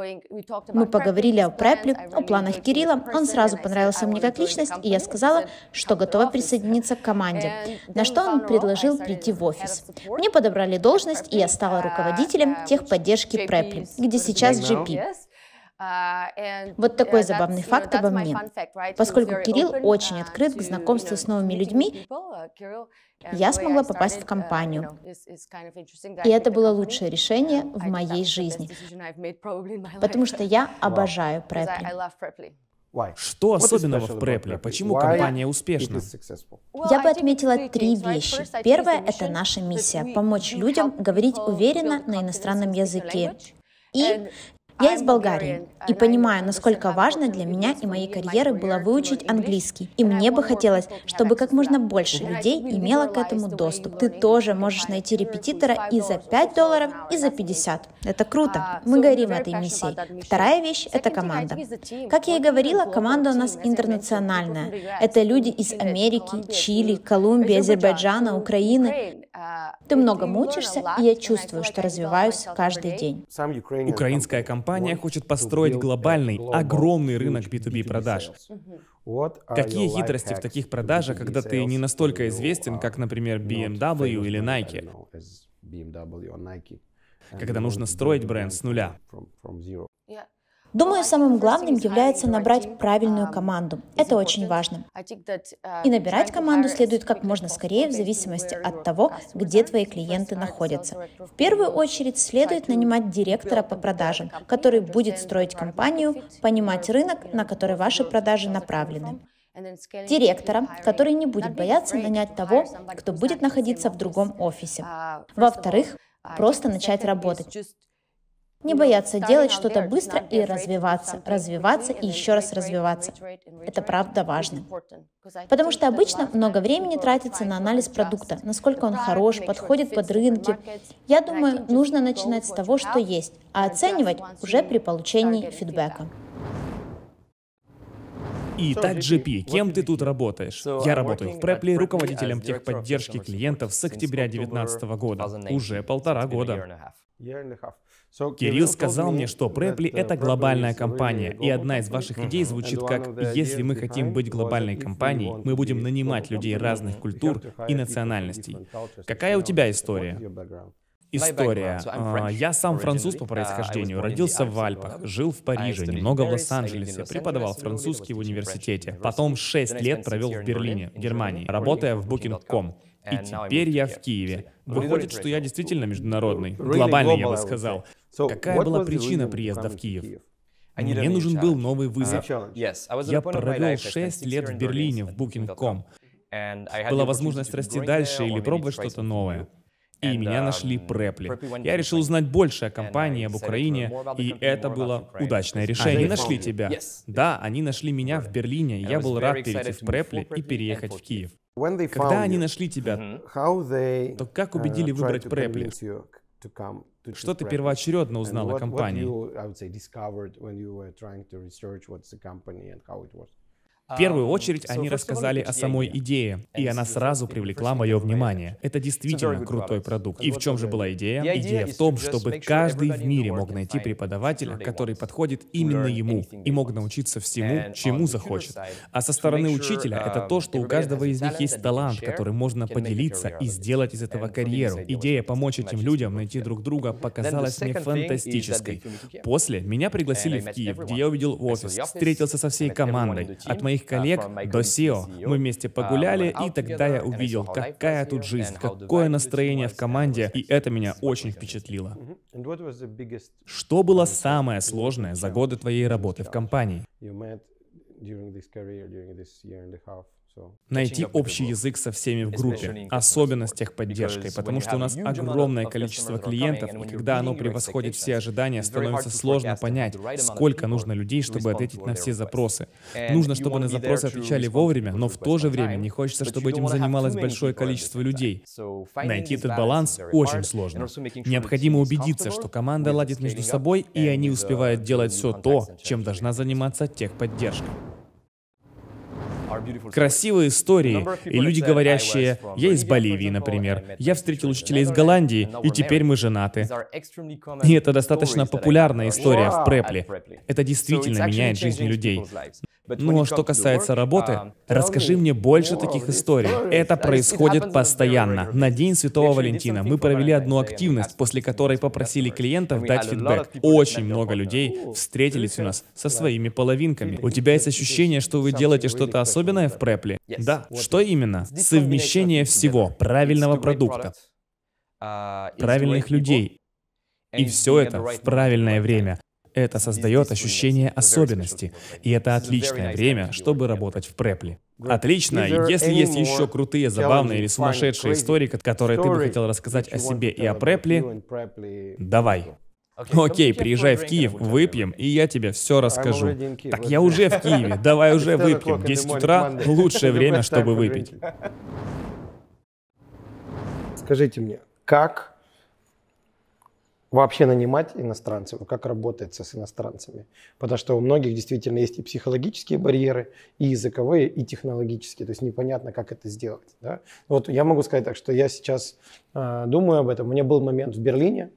Мы поговорили о препли, о планах Кирилла, он сразу понравился мне как личность, и я сказала, что готова присоединиться к команде, на что он предложил прийти в офис. Мне подобрали должность, и я стала uh, руководителем техподдержки препли, где сейчас GP. Uh, вот uh, такой забавный факт обо мне. Поскольку Кирилл очень uh, открыт к знакомству с новыми людьми, я смогла попасть в компанию. И это было лучшее решение в моей жизни, потому что я обожаю Preply. Что особенного в Preply? Почему компания успешна? Я бы отметила три вещи. Первое — это наша миссия — помочь людям говорить уверенно на иностранном языке. И я из Болгарии и понимаю, насколько важно для меня и моей карьеры было выучить английский. И мне бы хотелось, чтобы как можно больше людей имело к этому доступ. Ты тоже можешь найти репетитора и за 5 долларов, и за 50. Это ah, круто. Мы горим этой миссией. Вторая вещь — это команда. Как я и говорила, команда у нас интернациональная. Это люди из Америки, Чили, Колумбии, Азербайджана, Украины. А, ты много мучишься, и я чувствую, что развиваюсь каждый день. Украинская компания хочет построить глобальный, огромный рынок B2B продаж. Какие а, хитрости в таких продажах, когда ты не настолько известен, как, например, BMW или Nike? Когда нужно строить бренд с нуля. Думаю, самым главным является набрать правильную команду. Это очень важно. И набирать команду следует как можно скорее в зависимости от того, где твои клиенты находятся. В первую очередь следует нанимать директора по продажам, который будет строить компанию, понимать рынок, на который ваши продажи направлены директора, который не будет бояться нанять того, кто будет находиться в другом офисе. Во-вторых, просто начать работать не бояться делать что-то быстро и развиваться, развиваться и еще раз развиваться. Это правда важно. Потому что обычно uh, много времени тратится на анализ продукта, насколько он хорош, подходит под рынки. Я думаю, нужно начинать с того, что есть, а оценивать уже при получении фидбэка. Итак, так GP, кем ты тут работаешь? Я работаю в Preply руководителем техподдержки клиентов с октября 2019 года, уже полтора года. Кирилл сказал мне, что Preply uh, — это глобальная компания, и одна из ваших идей звучит как «Если мы хотим быть глобальной компанией, мы будем нанимать людей разных культур и национальностей». Какая у тебя история? История. А, я сам француз по uh, происхождению, родился в Альпах, жил в Париже, немного в Лос-Анджелесе, преподавал французский в университете. Потом шесть лет провел в Берлине, Германии, работая в Booking.com. И теперь я в Киеве. Выходит, что я действительно международный. Глобальный, я бы сказал. Какая была причина приезда в Киев? А мне нужен был новый вызов. А, я провел 6 лет в Берлине в Booking.com. Была возможность расти дальше или пробовать что-то новое. И меня uh, нашли Препли. Я решил узнать больше о компании, об Украине, и это было удачное решение. Они нашли тебя. Да, они нашли меня в Берлине, я был рад перейти в Препли и переехать в Киев. Когда они нашли тебя, mm-hmm. то как uh, убедили выбрать Препли? Что ты первоочередно узнал о компании? А, в первую ну, очередь они рассказали о самой идее, и она сразу привлекла мое внимание. Это действительно крутой продукт. И в чем же была идея? Идея в том, чтобы каждый в мире мог найти преподавателя, который подходит именно ему и мог научиться всему, uh, чему захочет. А со стороны учителя это um, то, что у каждого из них есть талант, который можно поделиться и сделать из этого карьеру. Идея помочь этим людям найти друг друга показалась мне фантастической. После меня пригласили в Киев, где я увидел офис, встретился со всей командой. От моей моих uh, коллег до SEO. E Мы вместе uh, погуляли, и тогда я увидел, какая тут жизнь, какое настроение в команде, и это меня очень впечатлило. Что было самое сложное за годы твоей работы в компании? Найти общий язык со всеми в группе, особенно с техподдержкой, потому что у нас огромное количество клиентов, и когда оно превосходит все ожидания, становится сложно понять, сколько нужно людей, чтобы ответить на все запросы. Нужно, чтобы на запросы отвечали вовремя, но в то же время не хочется, чтобы этим занималось большое количество людей. Найти этот баланс очень сложно. Необходимо убедиться, что команда ладит между собой, и они uh, успевают делать все то, чем должна заниматься техподдержка красивые истории и люди, говорящие «Я из Боливии, например, я встретил учителя из Голландии, и теперь мы женаты». И это достаточно популярная история в Препле. Это действительно меняет жизни людей. Но что касается работы, um, расскажи мне больше таких историй. Это происходит постоянно. На День Святого Валентина мы провели одну активность, после которой попросили клиентов дать фидбэк. Очень много людей встретились у нас со своими половинками. У тебя есть ощущение, что вы делаете что-то особенное в препле? Да. Что именно? Совмещение всего, правильного продукта, uh, правильных людей. И все это в правильное время. Это создает ощущение особенности, и это отличное время, чтобы работать в препле. Отлично, если есть еще крутые, забавные или сумасшедшие истории, которые ты бы хотел рассказать о себе и о препле, давай. Окей, приезжай в Киев, выпьем, и я тебе все расскажу. Так я уже в Киеве, давай уже выпьем. 10 утра — лучшее время, чтобы выпить. Скажите мне, как вообще нанимать иностранцев, как работается с иностранцами. Потому что у многих действительно есть и психологические барьеры, и языковые, и технологические. То есть непонятно, как это сделать. Да? Вот я могу сказать так, что я сейчас э, думаю об этом. У меня был момент в Берлине,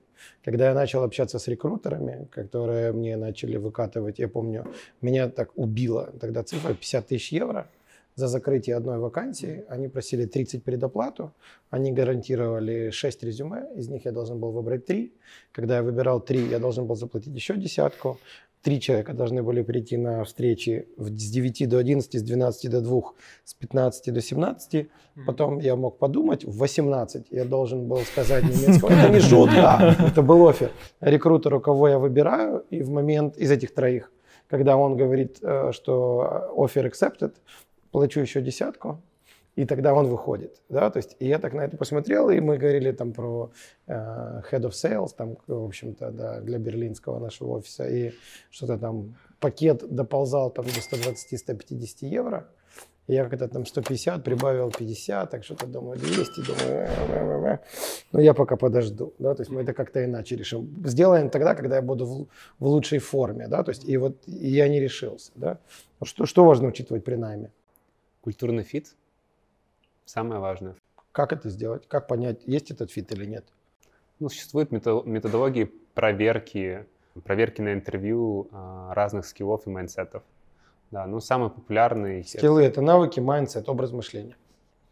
когда я начал общаться с рекрутерами, которые мне начали выкатывать, я помню, меня так убило тогда цифра 50 тысяч евро – за закрытие одной вакансии. Они просили 30 предоплату, они гарантировали 6 резюме, из них я должен был выбрать 3. Когда я выбирал 3, я должен был заплатить еще десятку. Три человека должны были прийти на встречи с 9 до 11, с 12 до 2, с 15 до 17. Потом я мог подумать, в 18 я должен был сказать немецкого это не жутко это был офер. Рекрутеру, кого я выбираю, и в момент из этих троих когда он говорит, э, что offer э, accepted, плачу еще десятку, и тогда он выходит, да, то есть и я так на это посмотрел, и мы говорили там про э, head of sales, там, в общем-то, да, для берлинского нашего офиса, и что-то там пакет доползал там до 120-150 евро, и я когда там 150 прибавил 50, так что-то думаю 200, думаю, ну я пока подожду, да, то есть мы это как-то иначе решим. Сделаем тогда, когда я буду в, в лучшей форме, да, то есть и вот и я не решился, да. Что, что важно учитывать при найме? Культурный фит – самое важное. Как это сделать? Как понять, есть этот фит или нет? Ну, существуют методологии проверки, проверки на интервью а, разных скиллов и майндсетов. Да, ну, самый популярный... Скиллы – это навыки, майндсет – образ мышления.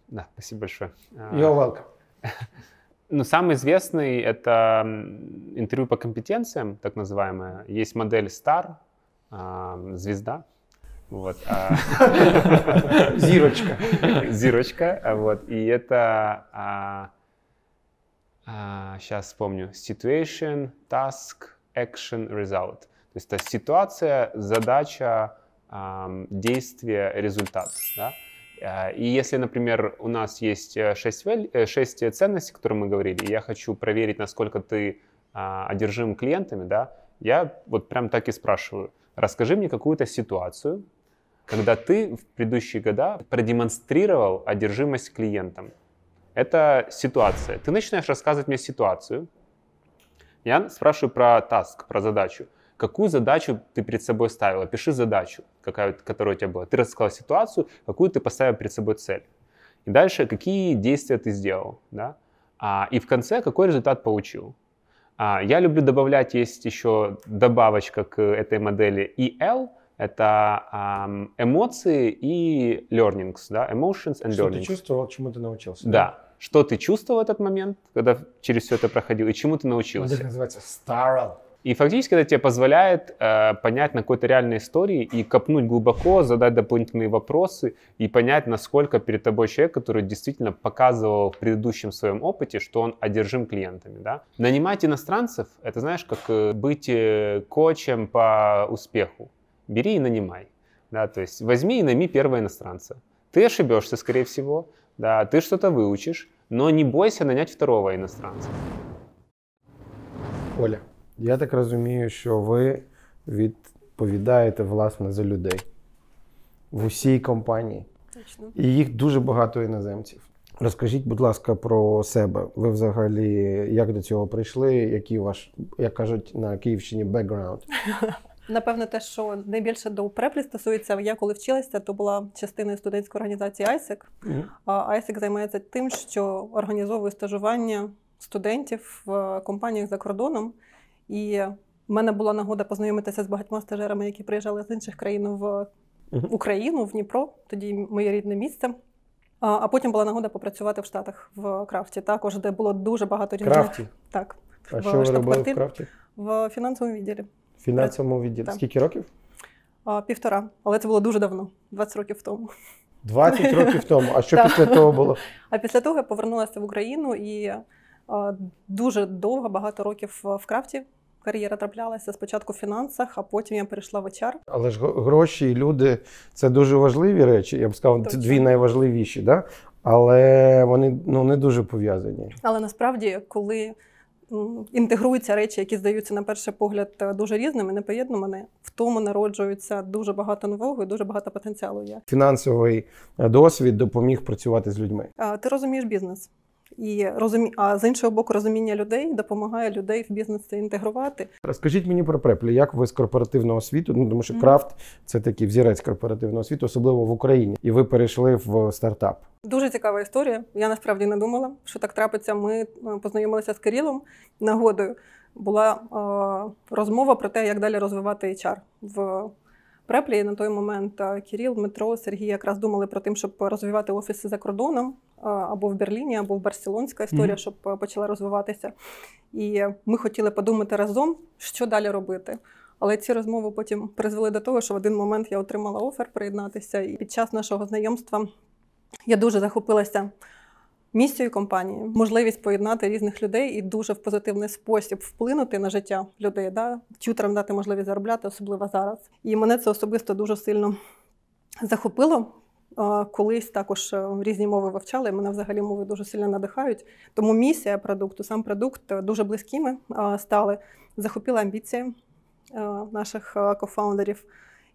Да, спасибо большое. А, You're welcome. Ну, самый известный — это интервью по компетенциям, так называемое. Есть модель STAR, а, звезда, вот. А- Зирочка. Зирочка, а вот. И это... сейчас а, вспомню. Situation, task, action, result. То есть это ситуация, задача, действие, результат. Да? И если, например, у нас есть 6, э, 6 э, ценностей, о которых мы говорили, и я хочу проверить, насколько ты одержим клиентами, да, я вот прям так и спрашиваю. Расскажи мне какую-то ситуацию, когда ты в предыдущие года продемонстрировал одержимость клиентам. Это ситуация. Ты начинаешь рассказывать мне ситуацию. Я спрашиваю про таск, про задачу. Какую задачу ты перед собой ставил? Опиши задачу, какая, которая у тебя была. Ты рассказал ситуацию, какую ты поставил перед собой цель. И дальше, какие действия ты сделал. Да? А, и в конце, какой результат получил. А, я люблю добавлять, есть еще добавочка к этой модели EL, это эмоции и learnings, да, emotions and что learnings. Что ты чувствовал, чему ты научился. Да. Что ты чувствовал в этот момент, когда через все это проходил, и чему ты научился. Это называется старал. И фактически это тебе позволяет э, понять на какой-то реальной истории и копнуть глубоко, задать дополнительные вопросы и понять, насколько перед тобой человек, который действительно показывал в предыдущем своем опыте, что он одержим клиентами. Да? Нанимать иностранцев, это знаешь, как э, быть э, коучем по успеху. бери и нанимай. Да, то есть возьми и найми первого иностранца. Ты ошибешься, скорее всего, да, ты что-то выучишь, но не бойся нанять второго іностранця. Оля, я так розумію, що ви відповідаєте власне за людей в усій компанії. Точно. І їх дуже багато іноземців. Розкажіть, будь ласка, про себе. Ви взагалі як до цього прийшли? Які ваш, як кажуть на Київщині, бекграунд? Напевно, те, що найбільше до преплі стосується, я коли вчилася, то була частиною студентської організації Айсек. А Айсек займається тим, що організовує стажування студентів в компаніях за кордоном. І в мене була нагода познайомитися з багатьма стажерами, які приїжджали з інших країн в Україну, в Дніпро, тоді моє рідне місце. А потім була нагода попрацювати в Штатах в крафті, також де було дуже багато різних. Крафті? Так. А в, що ви робили в крафті? В фінансовому відділі фінансовому відділі. Скільки років? А, півтора. Але це було дуже давно, 20 років тому. 20 років тому. А що після того було? А після того я повернулася в Україну і а, дуже довго, багато років в крафті. Кар'єра траплялася спочатку в фінансах, а потім я перейшла в HR. Але ж гроші і люди це дуже важливі речі. Я б сказав, Точно. це дві найважливіші, да? але вони ну не дуже пов'язані. Але насправді, коли інтегруються речі, які здаються на перший погляд е, дуже різними, непоєднаними. В тому народжується дуже багато нового і дуже багато потенціалу. Є фінансовий е, досвід допоміг працювати з людьми. Ти розумієш бізнес. І розумі... а з іншого боку, розуміння людей допомагає людей в бізнес це інтегрувати. Розкажіть мені про преплі, як ви з корпоративного світу? Ну тому що mm. крафт це такий взірець корпоративного світу, особливо в Україні, і ви перейшли в стартап. Дуже цікава історія. Я насправді не думала, що так трапиться. Ми е, познайомилися з Кирилом нагодою. Була е розмова про те, як далі розвивати HR в Преплі на той момент Кіріл, Дмитро, Сергій якраз думали про тим, щоб розвивати офіси за кордоном або в Берліні, або в Барселонська історія, mm-hmm. щоб е, почала розвиватися. І ми хотіли подумати разом, що далі робити. Але ці розмови потім призвели до того, що в один момент я отримала офер приєднатися. І під час нашого знайомства я дуже захопилася Місію компанії, можливість поєднати різних людей і дуже в позитивний спосіб вплинути на життя людей, да? тютерам дати можливість заробляти, особливо зараз. І мене це особисто дуже сильно захопило. Колись також е, різні мови вивчали, мене взагалі мови дуже сильно надихають. Тому місія продукту, сам продукт е, дуже близькими стали. Захопила амбіції е, наших кофаундерів.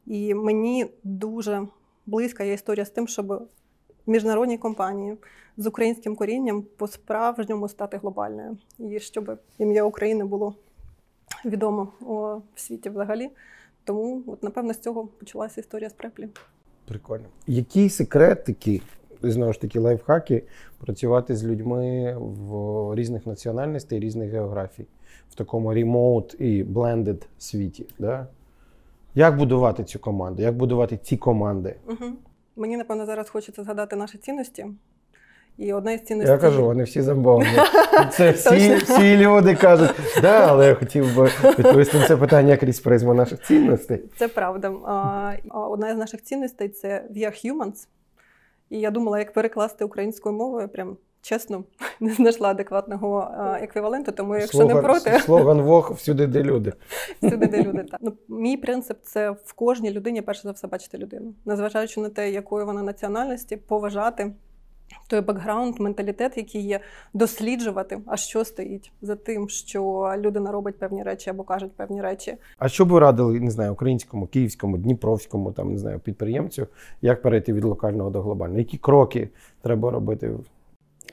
І мені дуже близька є історія з тим, щоб Міжнародні компанії з українським корінням по справжньому стати глобальною і щоб ім'я України було відомо у світі взагалі. Тому, от напевно, з цього почалася історія з преплі. Прикольно. Які секретики? Знову ж таки, лайфхаки працювати з людьми в різних національностей, різних географій, в такому ремоут і блендед світі. Да? Як будувати цю команду? Як будувати ці команди? Угу. Мені, напевно, зараз хочеться згадати наші цінності. І одна із цінностей... Я кажу, вони всі замовлені. Це всі всі люди кажуть, да, але я хотів би відповісти на це питання крізь призму наших цінностей. Це правда. Одна з наших цінностей це «We are humans». І я думала, як перекласти українською мовою, прям чесно, не знайшла адекватного еквіваленту, тому якщо не проти. Слоган Вог всюди, де люди. Всюди, де люди, так. Ну, Мій принцип це в кожній людині, перш за все, бачити людину. Незважаючи на те, якої вона національності, поважати. Той бекграунд, менталітет, який є досліджувати, а що стоїть за тим, що людина робить певні речі або кажуть певні речі. А що б ви радили не знаю, українському, київському, дніпровському там не знаю, підприємцю, як перейти від локального до глобального? Які кроки треба робити?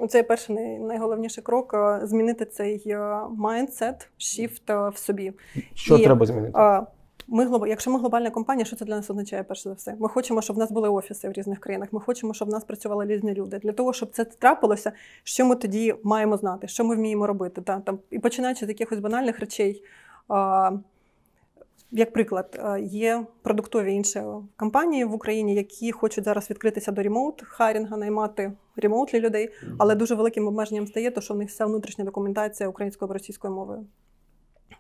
Це перший найголовніший крок е, змінити цей е, майндсет, шіфт е, в собі. Що І, треба змінити? Ми якщо ми глобальна компанія, що це для нас означає перш за все? Ми хочемо, щоб в нас були офіси в різних країнах. Ми хочемо, щоб в нас працювали різні люди. Для того, щоб це трапилося, що ми тоді маємо знати, що ми вміємо робити. Та, там, І починаючи з якихось банальних речей. А, як приклад, є продуктові інші компанії в Україні, які хочуть зараз відкритися до ремоут, хайрінга, наймати ремоутлі людей, але дуже великим обмеженням стає, те, що в них вся внутрішня документація українською або російською мовою.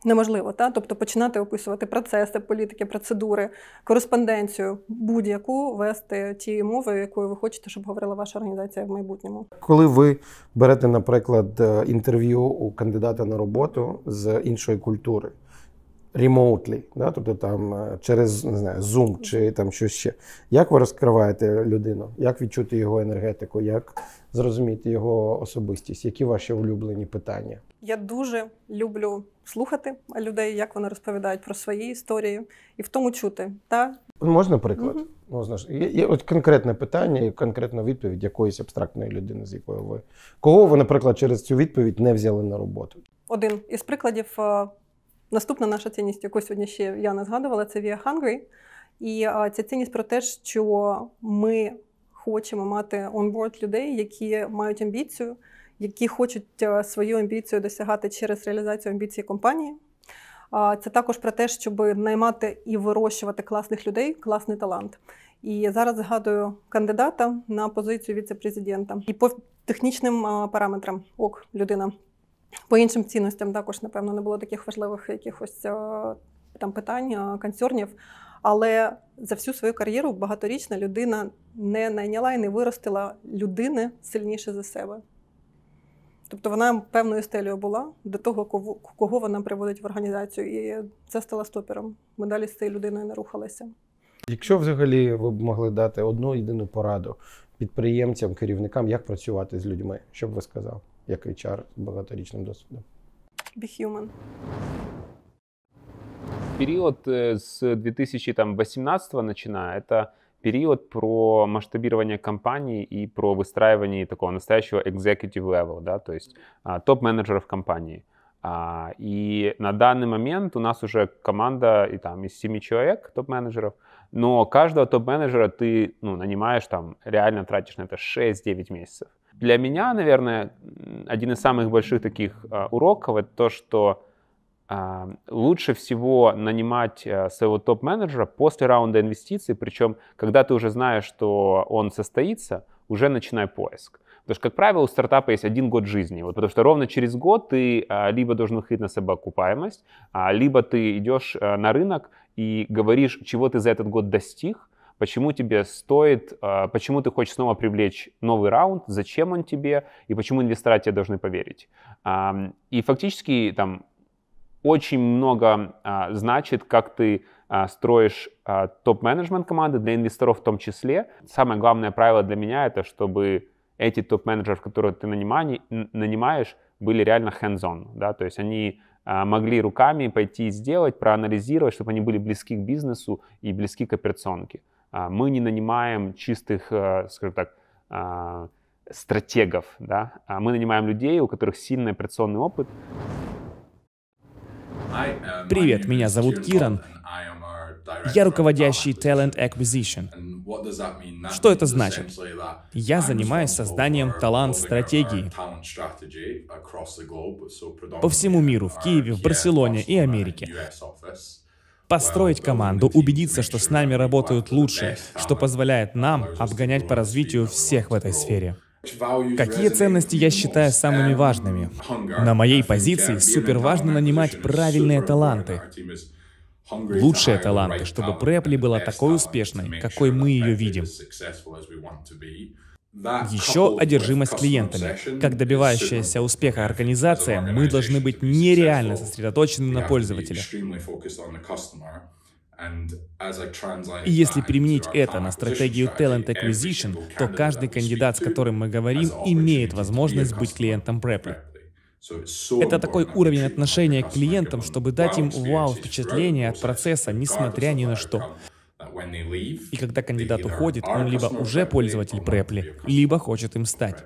Неможливо, та? тобто починати описувати процеси, політики, процедури, кореспонденцію, будь-яку вести тією мовою, якою ви хочете, щоб говорила ваша організація в майбутньому. Коли ви берете, наприклад, е, інтерв'ю у кандидата на роботу з іншої культури, ремоутлі, да? тобто там е, через не знаю, Zoom чи там щось ще. Як ви розкриваєте людину? Як відчути його енергетику? Як зрозуміти його особистість? Які ваші улюблені питання? Я дуже люблю слухати людей, як вони розповідають про свої історії, і в тому чути. Та? Можна приклад? Угу. Можна ж є, є от конкретне питання і конкретна відповідь якоїсь абстрактної людини, з якою ви кого ви, наприклад, через цю відповідь не взяли на роботу? Один із прикладів е, Наступна наша цінність, яку сьогодні ще я не згадувала, це Via Hungry. І ця цінність про те, що ми хочемо мати онборд людей, які мають амбіцію, які хочуть свою амбіцію досягати через реалізацію амбіції компанії. Це також про те, щоб наймати і вирощувати класних людей, класний талант. І зараз згадую кандидата на позицію віце-президента і по технічним параметрам ок людина по іншим цінностям також, напевно, не було таких важливих якихось е, там питань, е, концернів, Але за всю свою кар'єру багаторічна людина не найняла і не виростила людини сильніше за себе. Тобто вона певною стелею була до того, кого, вона приводить в організацію, і це стало стопером. Ми далі з цією людиною не рухалися. Якщо взагалі ви б могли дати одну єдину пораду підприємцям, керівникам, як працювати з людьми, що б ви сказали? як HR з багаторічним досвідом. Be human. Период с 2018 начиная, это период про масштабирование компании и про выстраивание такого настоящего executive level, да, то есть топ-менеджеров компании. А, и а, на данный момент у нас уже команда и там из семи человек топ-менеджеров, но каждого топ-менеджера ты ну, нанимаешь там, реально тратишь на это 6-9 месяцев. Для меня, наверное, один из самых больших таких э, уроков это то, что э, лучше всего нанимать э, своего топ-менеджера после раунда инвестиций, причем, когда ты уже знаешь, что он состоится, уже начинай поиск. Потому что, как правило, у стартапа есть один год жизни. Вот, потому что ровно через год ты а, либо должен выходить на собокупаемость, а, либо ты идешь а, на рынок и говоришь, чего ты за этот год достиг, почему тебе стоит, а, почему ты хочешь снова привлечь новый раунд, зачем он тебе и почему инвестора тебе должны поверить. А, и фактически там очень много а, значит, как ты строишь топ-менеджмент команды для инвесторов в том числе. Самое главное правило для меня это, чтобы эти топ-менеджеры, которые ты нанимаешь, были реально hands-on, да, то есть они могли руками пойти и сделать, проанализировать, чтобы они были близки к бизнесу и близки к операционке. А, мы не нанимаем чистых, э, скажем так, а, стратегов, да? А мы нанимаем людей, у которых сильный операционный опыт. Привет, меня зовут Киран. Я руководящий Talent Acquisition. Что это значит? Я занимаюсь созданием талант-стратегии по всему миру, в Киеве, в Барселоне и Америке построить команду, убедиться, что с нами работают лучшие, что позволяет нам обгонять по развитию всех в этой сфере. Какие ценности я считаю самыми важными? На моей позиции супер важно нанимать правильные таланты. Лучшие таланты, чтобы Препли была такой успешной, какой мы ее видим. Еще одержимость клиентами. Как добивающаяся успеха организация, мы должны быть нереально сосредоточены на пользователе. И если применить это на стратегию Talent Acquisition, то каждый кандидат, с которым мы говорим, имеет возможность быть клиентом Preply. Это такой уровень отношения к клиентам, чтобы дать им вау-впечатление от процесса, несмотря ни на что. И когда кандидат уходит, он либо уже пользователь Препли, либо хочет им стать.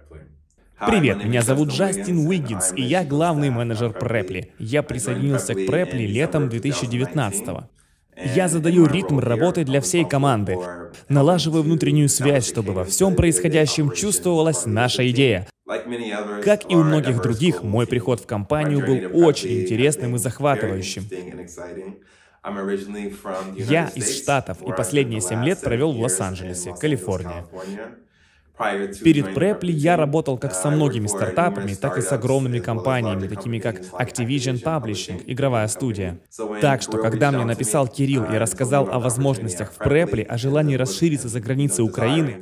Привет, меня зовут Джастин Уиггинс, и я главный менеджер Препли. Я присоединился к Препли летом 2019 -го. Я задаю ритм работы для всей команды, налаживаю внутреннюю связь, чтобы во всем происходящем чувствовалась наша идея. Как и у многих других, мой приход в компанию был очень интересным и захватывающим. Я из Штатов и последние семь лет провел в Лос-Анджелесе, Калифорния. Перед Preply я работал как со uh, многими стартапами, так и с огромными uh, компаниями, такими как Activision Publishing, игровая студия. Так что, когда мне написал Кирилл и uh, рассказал о возможностях в Preply, о желании расшириться за границы Украины,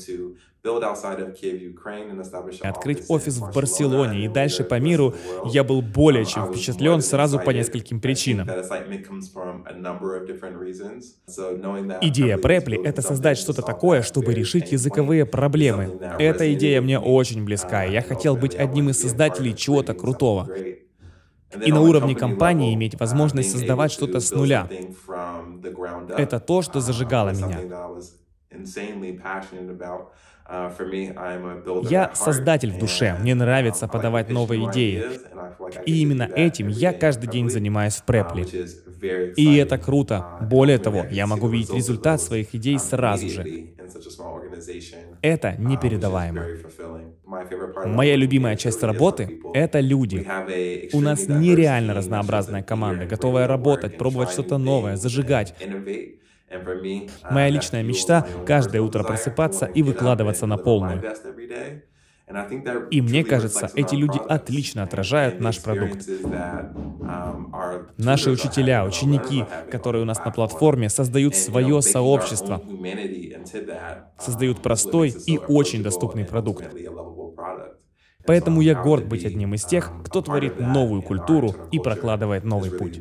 Открыть офис в Барселоне и дальше по миру я был более чем um, впечатлен сразу по нескольким причинам. Идея Препли — это создать что-то такое, чтобы решить языковые проблемы. Эта идея мне очень близка, uh, и я хотел быть одним из создателей чего-то крутого. И на уровне компании иметь uh, возможность создавать что-то с нуля. Это то, что uh, зажигало меня. Uh, я создатель в душе, uh, мне нравится подавать новые идеи. И именно этим я каждый uh, день занимаюсь в Препли. И это круто. Более того, я могу видеть результат своих идей сразу же. Это непередаваемо. Моя любимая часть работы — это люди. У нас нереально разнообразная команда, готовая работать, пробовать что-то новое, зажигать. Uh, Моя личная мечта — каждое утро просыпаться и выкладываться на полную. И мне кажется, эти люди отлично отражают наш продукт. Um, Наши учителя, ученики, которые у нас на платформе, создают свое сообщество, создают um, простой и очень доступный продукт. Поэтому я горд быть одним из um, тех, кто творит новую культуру и прокладывает новый путь.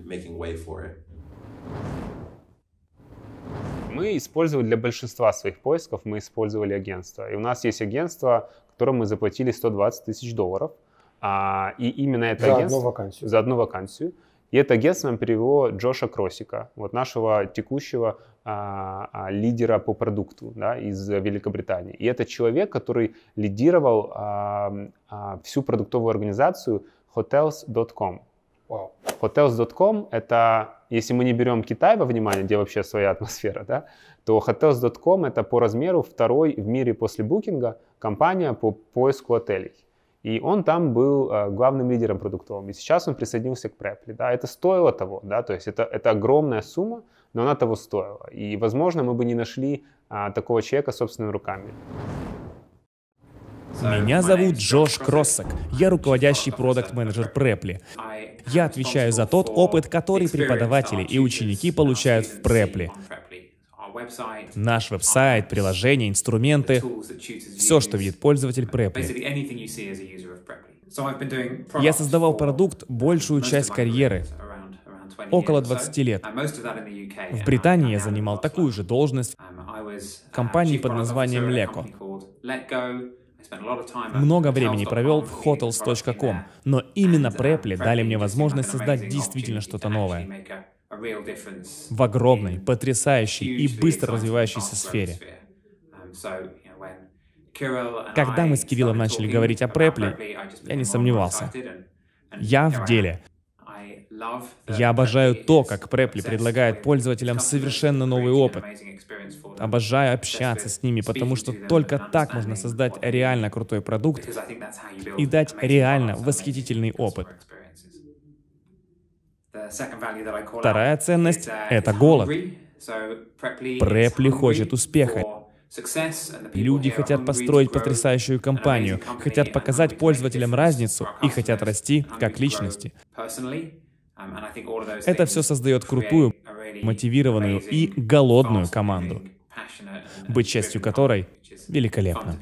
Мы использовали для большинства своих поисков, мы использовали агентство. И у нас есть агентство, которому мы заплатили 120 тысяч долларов. А, и именно это за агентство... Одну вакансию. За одну вакансию. И это агентство нам перевело Джоша Кросика, вот нашего текущего а, а, лидера по продукту да, из Великобритании. И это человек, который лидировал а, а, всю продуктовую организацию hotels.com. Wow. Hotels.com — это если мы не берем Китай во внимание, где вообще своя атмосфера, да, то Hotels.com это по размеру второй в мире после букинга компания по поиску отелей. И он там был э, главным лидером продуктовым. И сейчас он присоединился к Preply. Да, это стоило того, да, то есть это, это огромная сумма, но она того стоила. И, возможно, мы бы не нашли а, такого человека собственными руками. Меня зовут Джош Кроссак. Я руководящий продукт-менеджер Препли. Я отвечаю за тот опыт, который преподаватели и ученики получают в Препли. Наш веб-сайт, приложения, инструменты, все, что видит пользователь Preply. Я создавал продукт большую часть карьеры, около 20 лет. В Британии я занимал такую же должность в компании под названием Леко. Много времени провел в hotels.com, но именно Preply uh, дали мне возможность создать действительно что-то новое в огромной, потрясающей и быстро развивающейся сфере. Um, Когда мы с Кириллом начали говорить о Препле, я не сомневался. Я в деле. Я обожаю то, как Препли предлагает пользователям совершенно новый опыт. Обожаю общаться с ними, потому что только так можно создать реально крутой продукт и дать реально восхитительный опыт. Вторая ценность — это голод. Препли хочет успеха. Люди хотят построить потрясающую компанию, хотят показать пользователям разницу и хотят расти как личности. Um, Это все создает крутую, мотивированную и голодную команду, быть частью которой великолепно.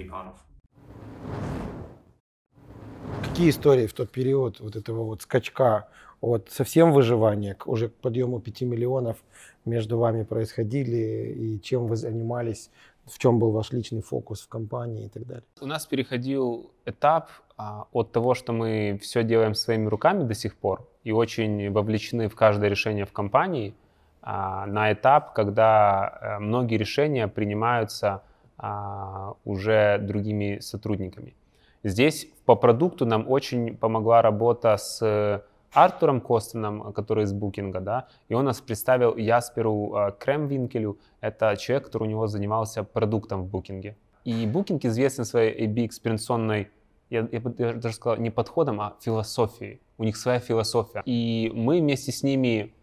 Какие истории в тот период вот этого вот скачка от совсем выживания к уже к подъему 5 миллионов между вами происходили и чем вы занимались, в чем был ваш личный фокус в компании и так далее? У нас переходил этап а, от того, что мы все делаем своими руками до сих пор, и очень вовлечены в каждое решение в компании а, на этап, когда э, многие решения принимаются а, уже другими сотрудниками. Здесь по продукту нам очень помогла работа с э, Артуром Костоном, который из Букинга, да, и он нас представил Ясперу э, Кремвинкелю, это человек, который у него занимался продуктом в Букинге. И Booking известен своей AB-экспертационной я, я бы даже сказал, не подходом, а философией. У них своя философия. И мы вместе с ними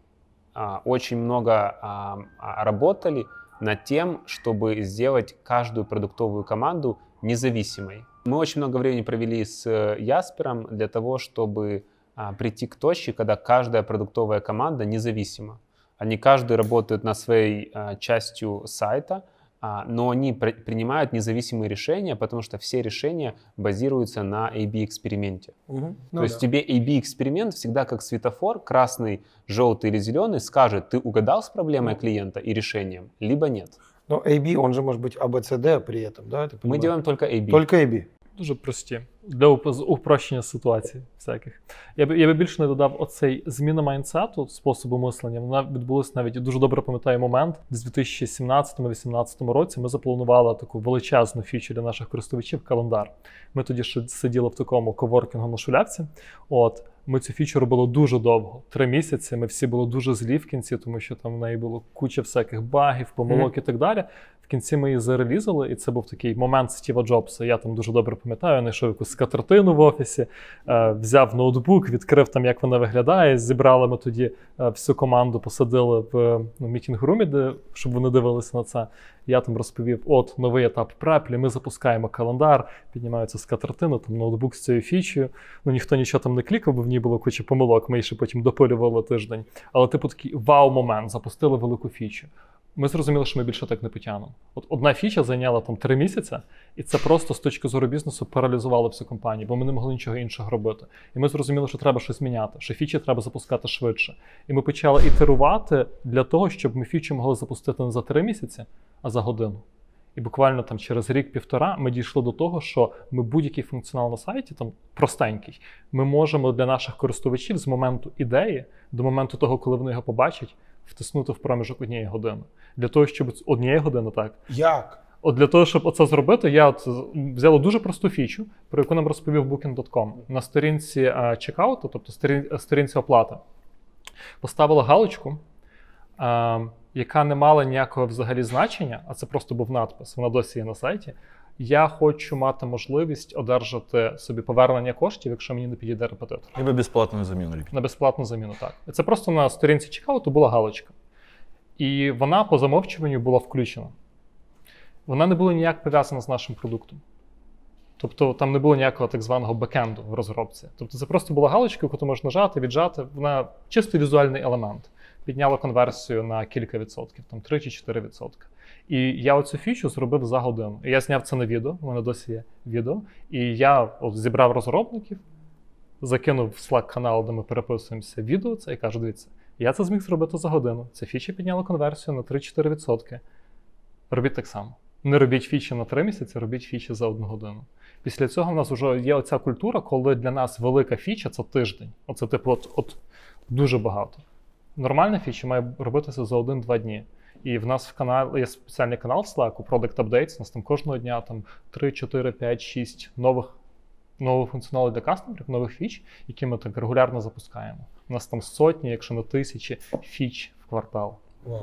а, очень много а, а работали над тем, чтобы сделать каждую продуктовую команду независимой. Мы очень много времени провели с э, Яспером для того, чтобы а, прийти к точке, когда каждая продуктовая команда независима. Они каждый работают над своей а, частью сайта — а, но они принимают независимые решения, потому что все решения базируются на A-B-эксперименте. Угу. Ну, То да. есть тебе A-B-эксперимент всегда как светофор, красный, желтый или зеленый, скажет, ты угадал с проблемой ну. клиента и решением, либо нет. Но AB, он же может быть ABCD при этом, да? Мы делаем только AB. Только AB. дуже прості для упрощення ситуації. всяких. Я би я би більше не додав оцей зміна майндсету, способу мислення. Вона відбулася навіть дуже добре пам'ятаю момент. З 2017-2018 році ми запланували таку величезну фічу для наших користувачів календар. Ми тоді ще сиділи в такому коворкінгу на шулявці. От ми цю фічу робили дуже довго, три місяці. Ми всі були дуже злі в кінці, тому що там в неї було куча всяких багів, помилок mm-hmm. і так далі. В кінці ми її зарелізали, і це був такий момент Стіва Джобса. Я там дуже добре пам'ятаю, знайшов якусь скатертину в офісі, е, взяв ноутбук, відкрив там, як вона виглядає. Зібрали ми тоді е, всю команду, посадили в ну, мітінг-румі, де щоб вони дивилися на це. Я там розповів: от новий етап преплі, ми запускаємо календар, піднімаються скатертини, там ноутбук з цією фічею. Ну ніхто нічого там не клікав, бо в ній було куча помилок. Ми ще потім допилювали тиждень. Але типу такий вау-момент запустили велику фічу ми зрозуміли, що ми більше так не потягнемо. От одна фіча зайняла там три місяці, і це просто з точки зору бізнесу паралізувало всю компанію, бо ми не могли нічого іншого робити. І ми зрозуміли, що треба щось міняти, що фічі треба запускати швидше. І ми почали ітерувати для того, щоб ми фічі могли запустити не за три місяці, а за годину. І буквально там через рік-півтора ми дійшли до того, що ми будь-який функціонал на сайті, там простенький, ми можемо для наших користувачів з моменту ідеї до моменту того, коли вони його побачать, втиснути в проміжок однієї години. Для того, щоб однієї години так. Як? От для того, щоб це зробити, я от взяла дуже просту фічу, про яку нам розповів Booking.com. На сторінці е, чекауту, тобто е, сторінці оплати, поставила галочку, е, яка не мала ніякого взагалі значення, а це просто був надпис, вона досі є на сайті я хочу мати можливість одержати собі повернення коштів, якщо мені не підійде репетитор. І на безплатну заміну ліпше. на безплатну заміну. Так це просто на сторінці чекауту була галочка, і вона по замовчуванню була включена. Вона не була ніяк пов'язана з нашим продуктом. Тобто там не було ніякого так званого бекенду в розробці. Тобто це просто була галочка, яку можна жати, віджати. Вона чисто візуальний елемент. Підняла конверсію на кілька відсотків, там 3 чи 4 відсотки. І я оцю фічу зробив за годину. Я зняв це на відео, у мене досі є відео. І я от зібрав розробників, закинув в Slack канал, де ми переписуємося відео. Це і кажу, дивіться, я це зміг зробити за годину. Ця фіча підняла конверсію на 3-4%. Робіть так само. Не робіть фічі на 3 місяці, робіть фічі за одну годину. Після цього в нас вже є оця культура, коли для нас велика фіча це тиждень. Оце типу, от, от дуже багато. Нормальна фіча має робитися за 1-2 дні. І в нас в канал є спеціальний канал в Slack, Product Updates, у нас там кожного дня там 3, 4, 5, 6 нових нових функціоналів для кастомерів, нових фіч, які ми так регулярно запускаємо. У нас там сотні, якщо не тисячі, фіч в квартал. Wow.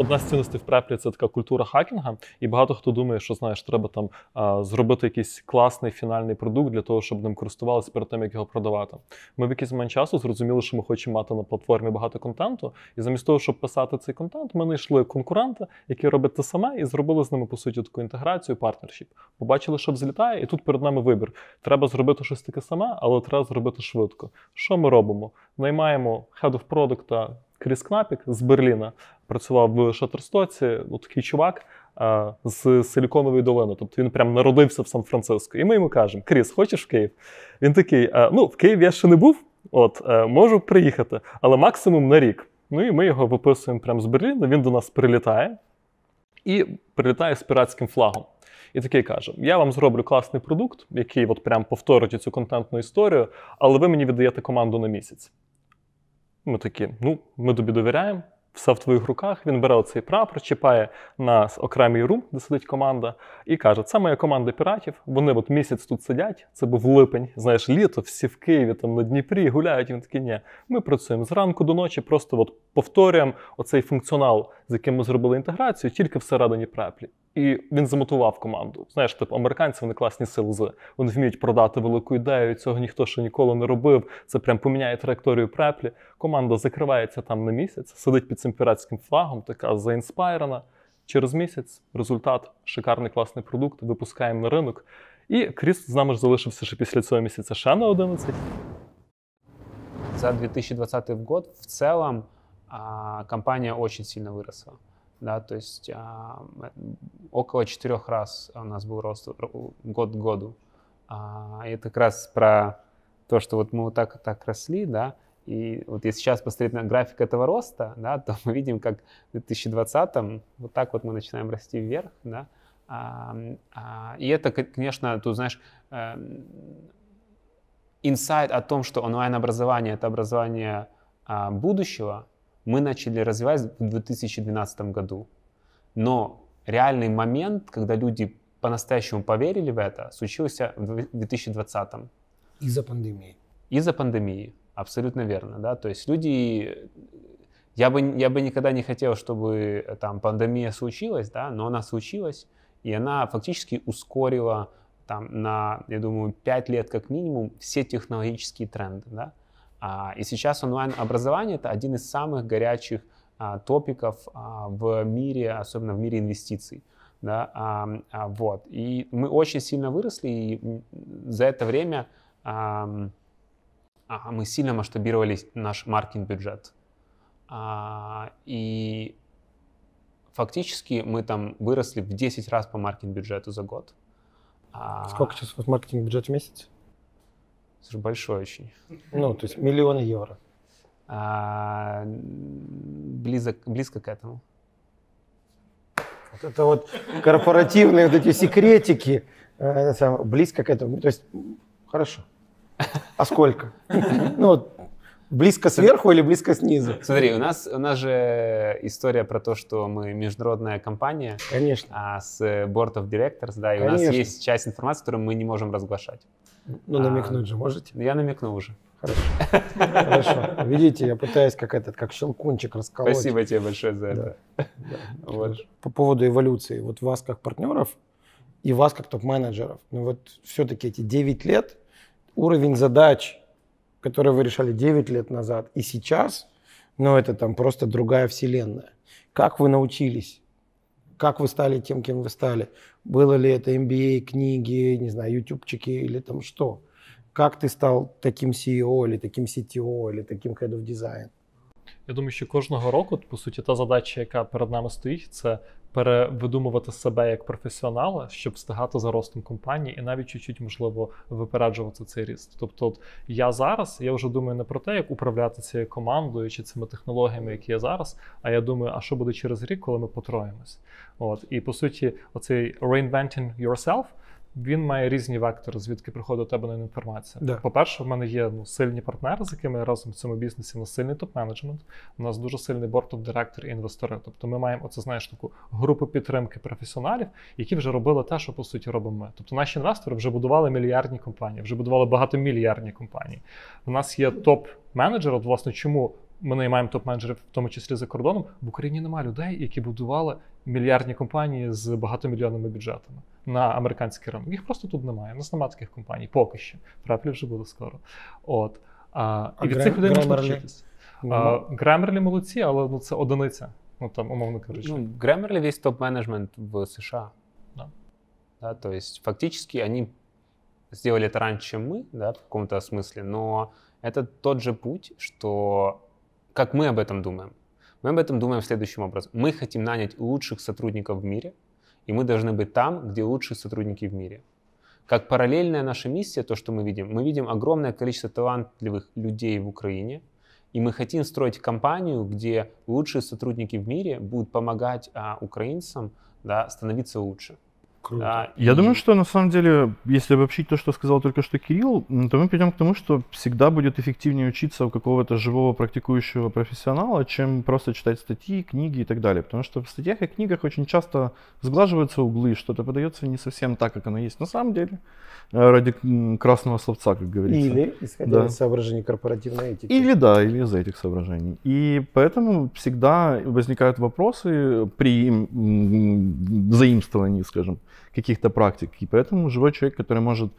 Одна з цінностей в преплі це така культура хакінга, і багато хто думає, що знаєш, треба там а, зробити якийсь класний фінальний продукт для того, щоб ним користувалися перед тим, як його продавати. Ми в якийсь момент часу зрозуміли, що ми хочемо мати на платформі багато контенту. І замість того, щоб писати цей контент, ми знайшли конкурента, який робить те саме, і зробили з ними по суті таку інтеграцію, партнершіп. Побачили, що взлітає, і тут перед нами вибір. Треба зробити щось таке саме, але треба зробити швидко. Що ми робимо? Наймаємо head of product Кріс Кнапік з Берліна працював в Шатерстоці, ну такий чувак а, е, з Силіконової долини. Тобто він прям народився в Сан-Франциско. І ми йому кажемо: Кріс, хочеш в Київ? Він такий: а, «Е, ну, в Києві я ще не був, от а, е, можу приїхати, але максимум на рік. Ну і ми його виписуємо прямо з Берліна. Він до нас прилітає і прилітає з піратським флагом. І такий каже: Я вам зроблю класний продукт, який от прям повторить цю контентну історію, але ви мені віддаєте команду на місяць. Ми такі, ну, ми тобі довіряємо, все в твоїх руках. Він бере цей прапор, чіпає на окремий рум, де сидить команда, і каже: це моя команда піратів. Вони от місяць тут сидять, це був липень, знаєш, літо, всі в Києві, там на Дніпрі гуляють. він такий, ні, ми працюємо зранку до ночі, просто от повторюємо оцей функціонал, з яким ми зробили інтеграцію, тільки всередині праплі. І він замотував команду. Знаєш, типу, американці вони класні силзи. Вони вміють продати велику ідею. Цього ніхто ще ніколи не робив. Це прям поміняє траєкторію преплі. Команда закривається там на місяць, сидить під цим піратським флагом, така заінспайрена. Через місяць результат шикарний класний продукт. Випускаємо на ринок. І Кріс з нами ж залишився ще після цього місяця. Ще на 11. За 2020 год в целом компанія дуже сильно виросла. да, то есть а, около четырех раз у нас был рост год к году. А, это как раз про то, что вот мы вот так так росли, да, и вот если сейчас посмотреть на график этого роста, да, то мы видим, как в 2020 вот так вот мы начинаем расти вверх, да, а, а, и это, конечно, тут, знаешь, э, инсайт о том, что онлайн-образование — это образование а, будущего, мы начали развивать в 2012 году. Но реальный момент, когда люди по-настоящему поверили в это, случился в 2020. Из-за пандемии. Из-за пандемии, абсолютно верно, да, то есть люди, я бы, я бы никогда не хотел, чтобы э, там пандемия случилась, да, но она случилась, и она фактически ускорила там на, я думаю, 5 лет как минимум все технологические тренды, да, а, и сейчас онлайн-образование — это один из самых горячих а, топиков а, в мире, особенно в мире инвестиций. Да, вот. И мы очень сильно выросли, и за это время мы сильно масштабировали наш маркетинг-бюджет. и фактически мы там выросли в 10 раз по маркетинг-бюджету за год. Сколько сейчас у вас маркетинг-бюджет в месяц? Это же большой очень. Ну, то есть миллионы евро. А, близок, близко к этому. Вот это вот корпоративные вот эти секретики. Э, близко к этому. То есть, хорошо. А сколько? Ну, близко сверху или близко снизу? Смотри, у нас, у нас же история про то, что мы международная компания. Конечно. А с Board of Directors, да, и Конечно. у нас есть часть информации, которую мы не можем разглашать. Ну, а, намекнуть а, же можете? Я намекнул уже. Хорошо. Хорошо. Видите, я пытаюсь как этот, как щелкунчик расколоть. Спасибо тебе большое за это. По поводу эволюции. Вот вас как партнеров и вас как топ-менеджеров. Ну вот все-таки эти 9 лет, уровень задач, которые вы решали 9 лет назад и сейчас, ну это там просто другая вселенная. Как вы научились как вы стали тем, кем вы стали, было ли это MBA, книги, не знаю, ютубчики или там что, как ты стал таким CEO или таким CTO или таким Head of Design? Я думаю, що кожного року, по суті, та задача, яка перед нами стоїть, це перевидумувати себе як професіонала, щоб встигати за ростом компанії, і навіть чуть-чуть, можливо випереджувати цей ріст. Тобто, от я зараз я вже думаю не про те, як управляти цією командою чи цими технологіями, які є зараз. А я думаю, а що буде через рік, коли ми потроїмось? От і по суті, оцей «reinventing yourself» він має різні вектори, звідки приходить до тебе інформація. Yeah. По-перше, в мене є ну, сильні партнери, з якими разом в цьому бізнесі на сильний топ-менеджмент. У нас дуже сильний борт директор і інвестори. Тобто ми маємо оце, знаєш, таку групу підтримки професіоналів, які вже робили те, що по суті робимо ми. Тобто наші інвестори вже будували мільярдні компанії, вже будували багатомільярдні компанії. У нас є топ-менеджер. От власне, чому ми наймаємо топ-менеджерів, в тому числі за кордоном. В Україні немає людей, які будували мільярдні компанії з багатомільйонними бюджетами на американський ринок. Їх просто тут немає. У нас немає таких компаній, поки що. Праплі вже буде скоро. От а, а і від грем, цих людей можна вчитись. Гремерлі молодці, але ну це одиниця. Ну там умовно кажучи. Ну, Гремерлі весь топ-менеджмент в США. Да. Да, то есть фактически они сделали это ми, да, в каком-то смислі, но это тот же путь, что как мы об этом думаем? Мы об этом думаем следующим образом. Мы хотим нанять лучших сотрудников в мире, и мы должны быть там, где лучшие сотрудники в мире. Как параллельная наша миссия, то, что мы видим, мы видим огромное количество талантливых людей в Украине, и мы хотим строить компанию, где лучшие сотрудники в мире будут помогать а, украинцам да, становиться лучше. Круто. А, Я и... думаю, что на самом деле, если обобщить то, что сказал только что Кирилл, то мы придем к тому, что всегда будет эффективнее учиться у какого-то живого практикующего профессионала, чем просто читать статьи, книги и так далее. Потому что в статьях и книгах очень часто сглаживаются углы, что-то подается не совсем так, как оно есть на самом деле, э, ради красного словца, как говорится. Или исходя да. из соображений корпоративной этики. Или да, или из этих соображений. И поэтому всегда возникают вопросы при заимствовании, скажем, каких-то практик. И поэтому живой человек, который может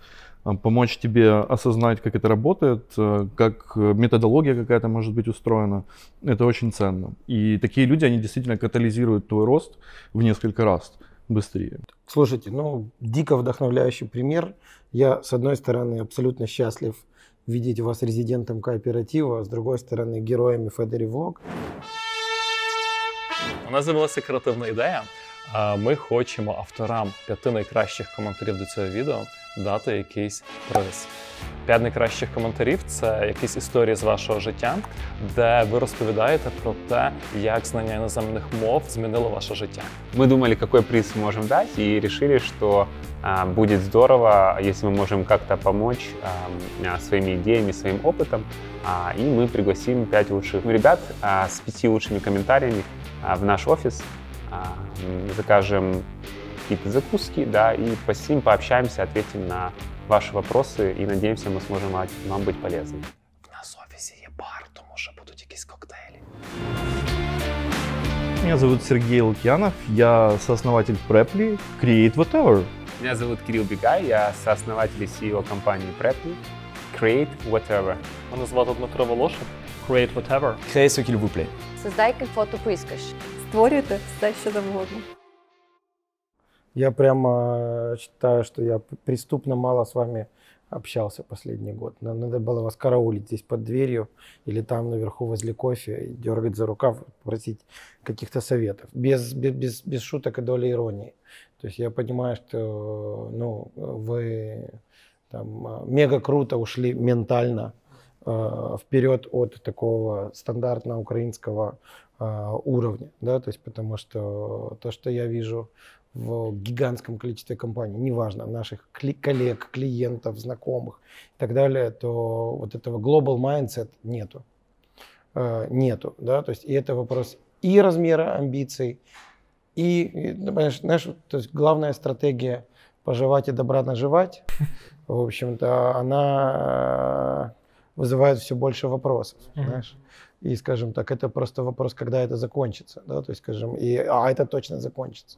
э, помочь тебе осознать, как это работает, э, как э, методология какая-то может быть устроена, это очень ценно. И такие люди, они действительно катализируют твой рост в несколько раз быстрее. Слушайте, ну, дико вдохновляющий пример. Я, с одной стороны, абсолютно счастлив видеть вас резидентом кооператива, а с другой стороны, героями Федери Влог. У нас была секретивна ідея. А ми хочемо авторам п'яти найкращих коментарів до цього відео дати якийсь приз. П'ять найкращих коментарів це якісь історії з вашого життя, де ви розповідаєте про те, як знання іноземних мов змінило ваше життя. Ми думали, який приз ми можемо дати, і вирішили, що а, буде здорово, якщо ми можемо як-то допомогти а, своїми ідеями, своїм опитом. І ми пригласимо пять лучших ребят з пяти лучшими коментарями в наш офіс. А, закажем какие-то закуски, да, и посидим, пообщаемся, ответим на ваши вопросы и надеемся, мы сможем вам быть полезны. В нас в офісі є бар, тому що будуть якісь коктейли. Меня зовут Сергей Лукьянов, я сооснователь Preply, Create Whatever. Меня зовут Кирилл Бегай, я сооснователь и CEO компании Preply, Create Whatever. Мене звати Дмитро Волошин, Create Whatever. Créez ce qu'il vous plaît. Создай каквото поискаш творю створюєте все, що завгодно. Я прямо э, считаю, что я преступно мало с вами общался последний год. Надо было вас караулить здесь под дверью или там наверху возле кофе, дергать за рукав, просить каких-то советов. Без, без, без шуток и доли иронии. То есть я понимаю, что ну, вы там, э, мега круто ушли ментально э, вперед от такого стандартного украинского а, уровня, да, то есть потому что то, что я вижу в гигантском количестве компаний, неважно, наших кли- коллег, клиентов, знакомых и так далее, то вот этого global mindset нету. А, нету, да, то есть и это вопрос и размера амбиций, и, и ну, знаешь, то есть главная стратегия пожевать и добра наживать, в общем-то, она а, вызывает все больше вопросов, знаешь. И, скажем так, это просто вопрос, когда это закончится. Да? То есть, скажем, и, а это точно закончится.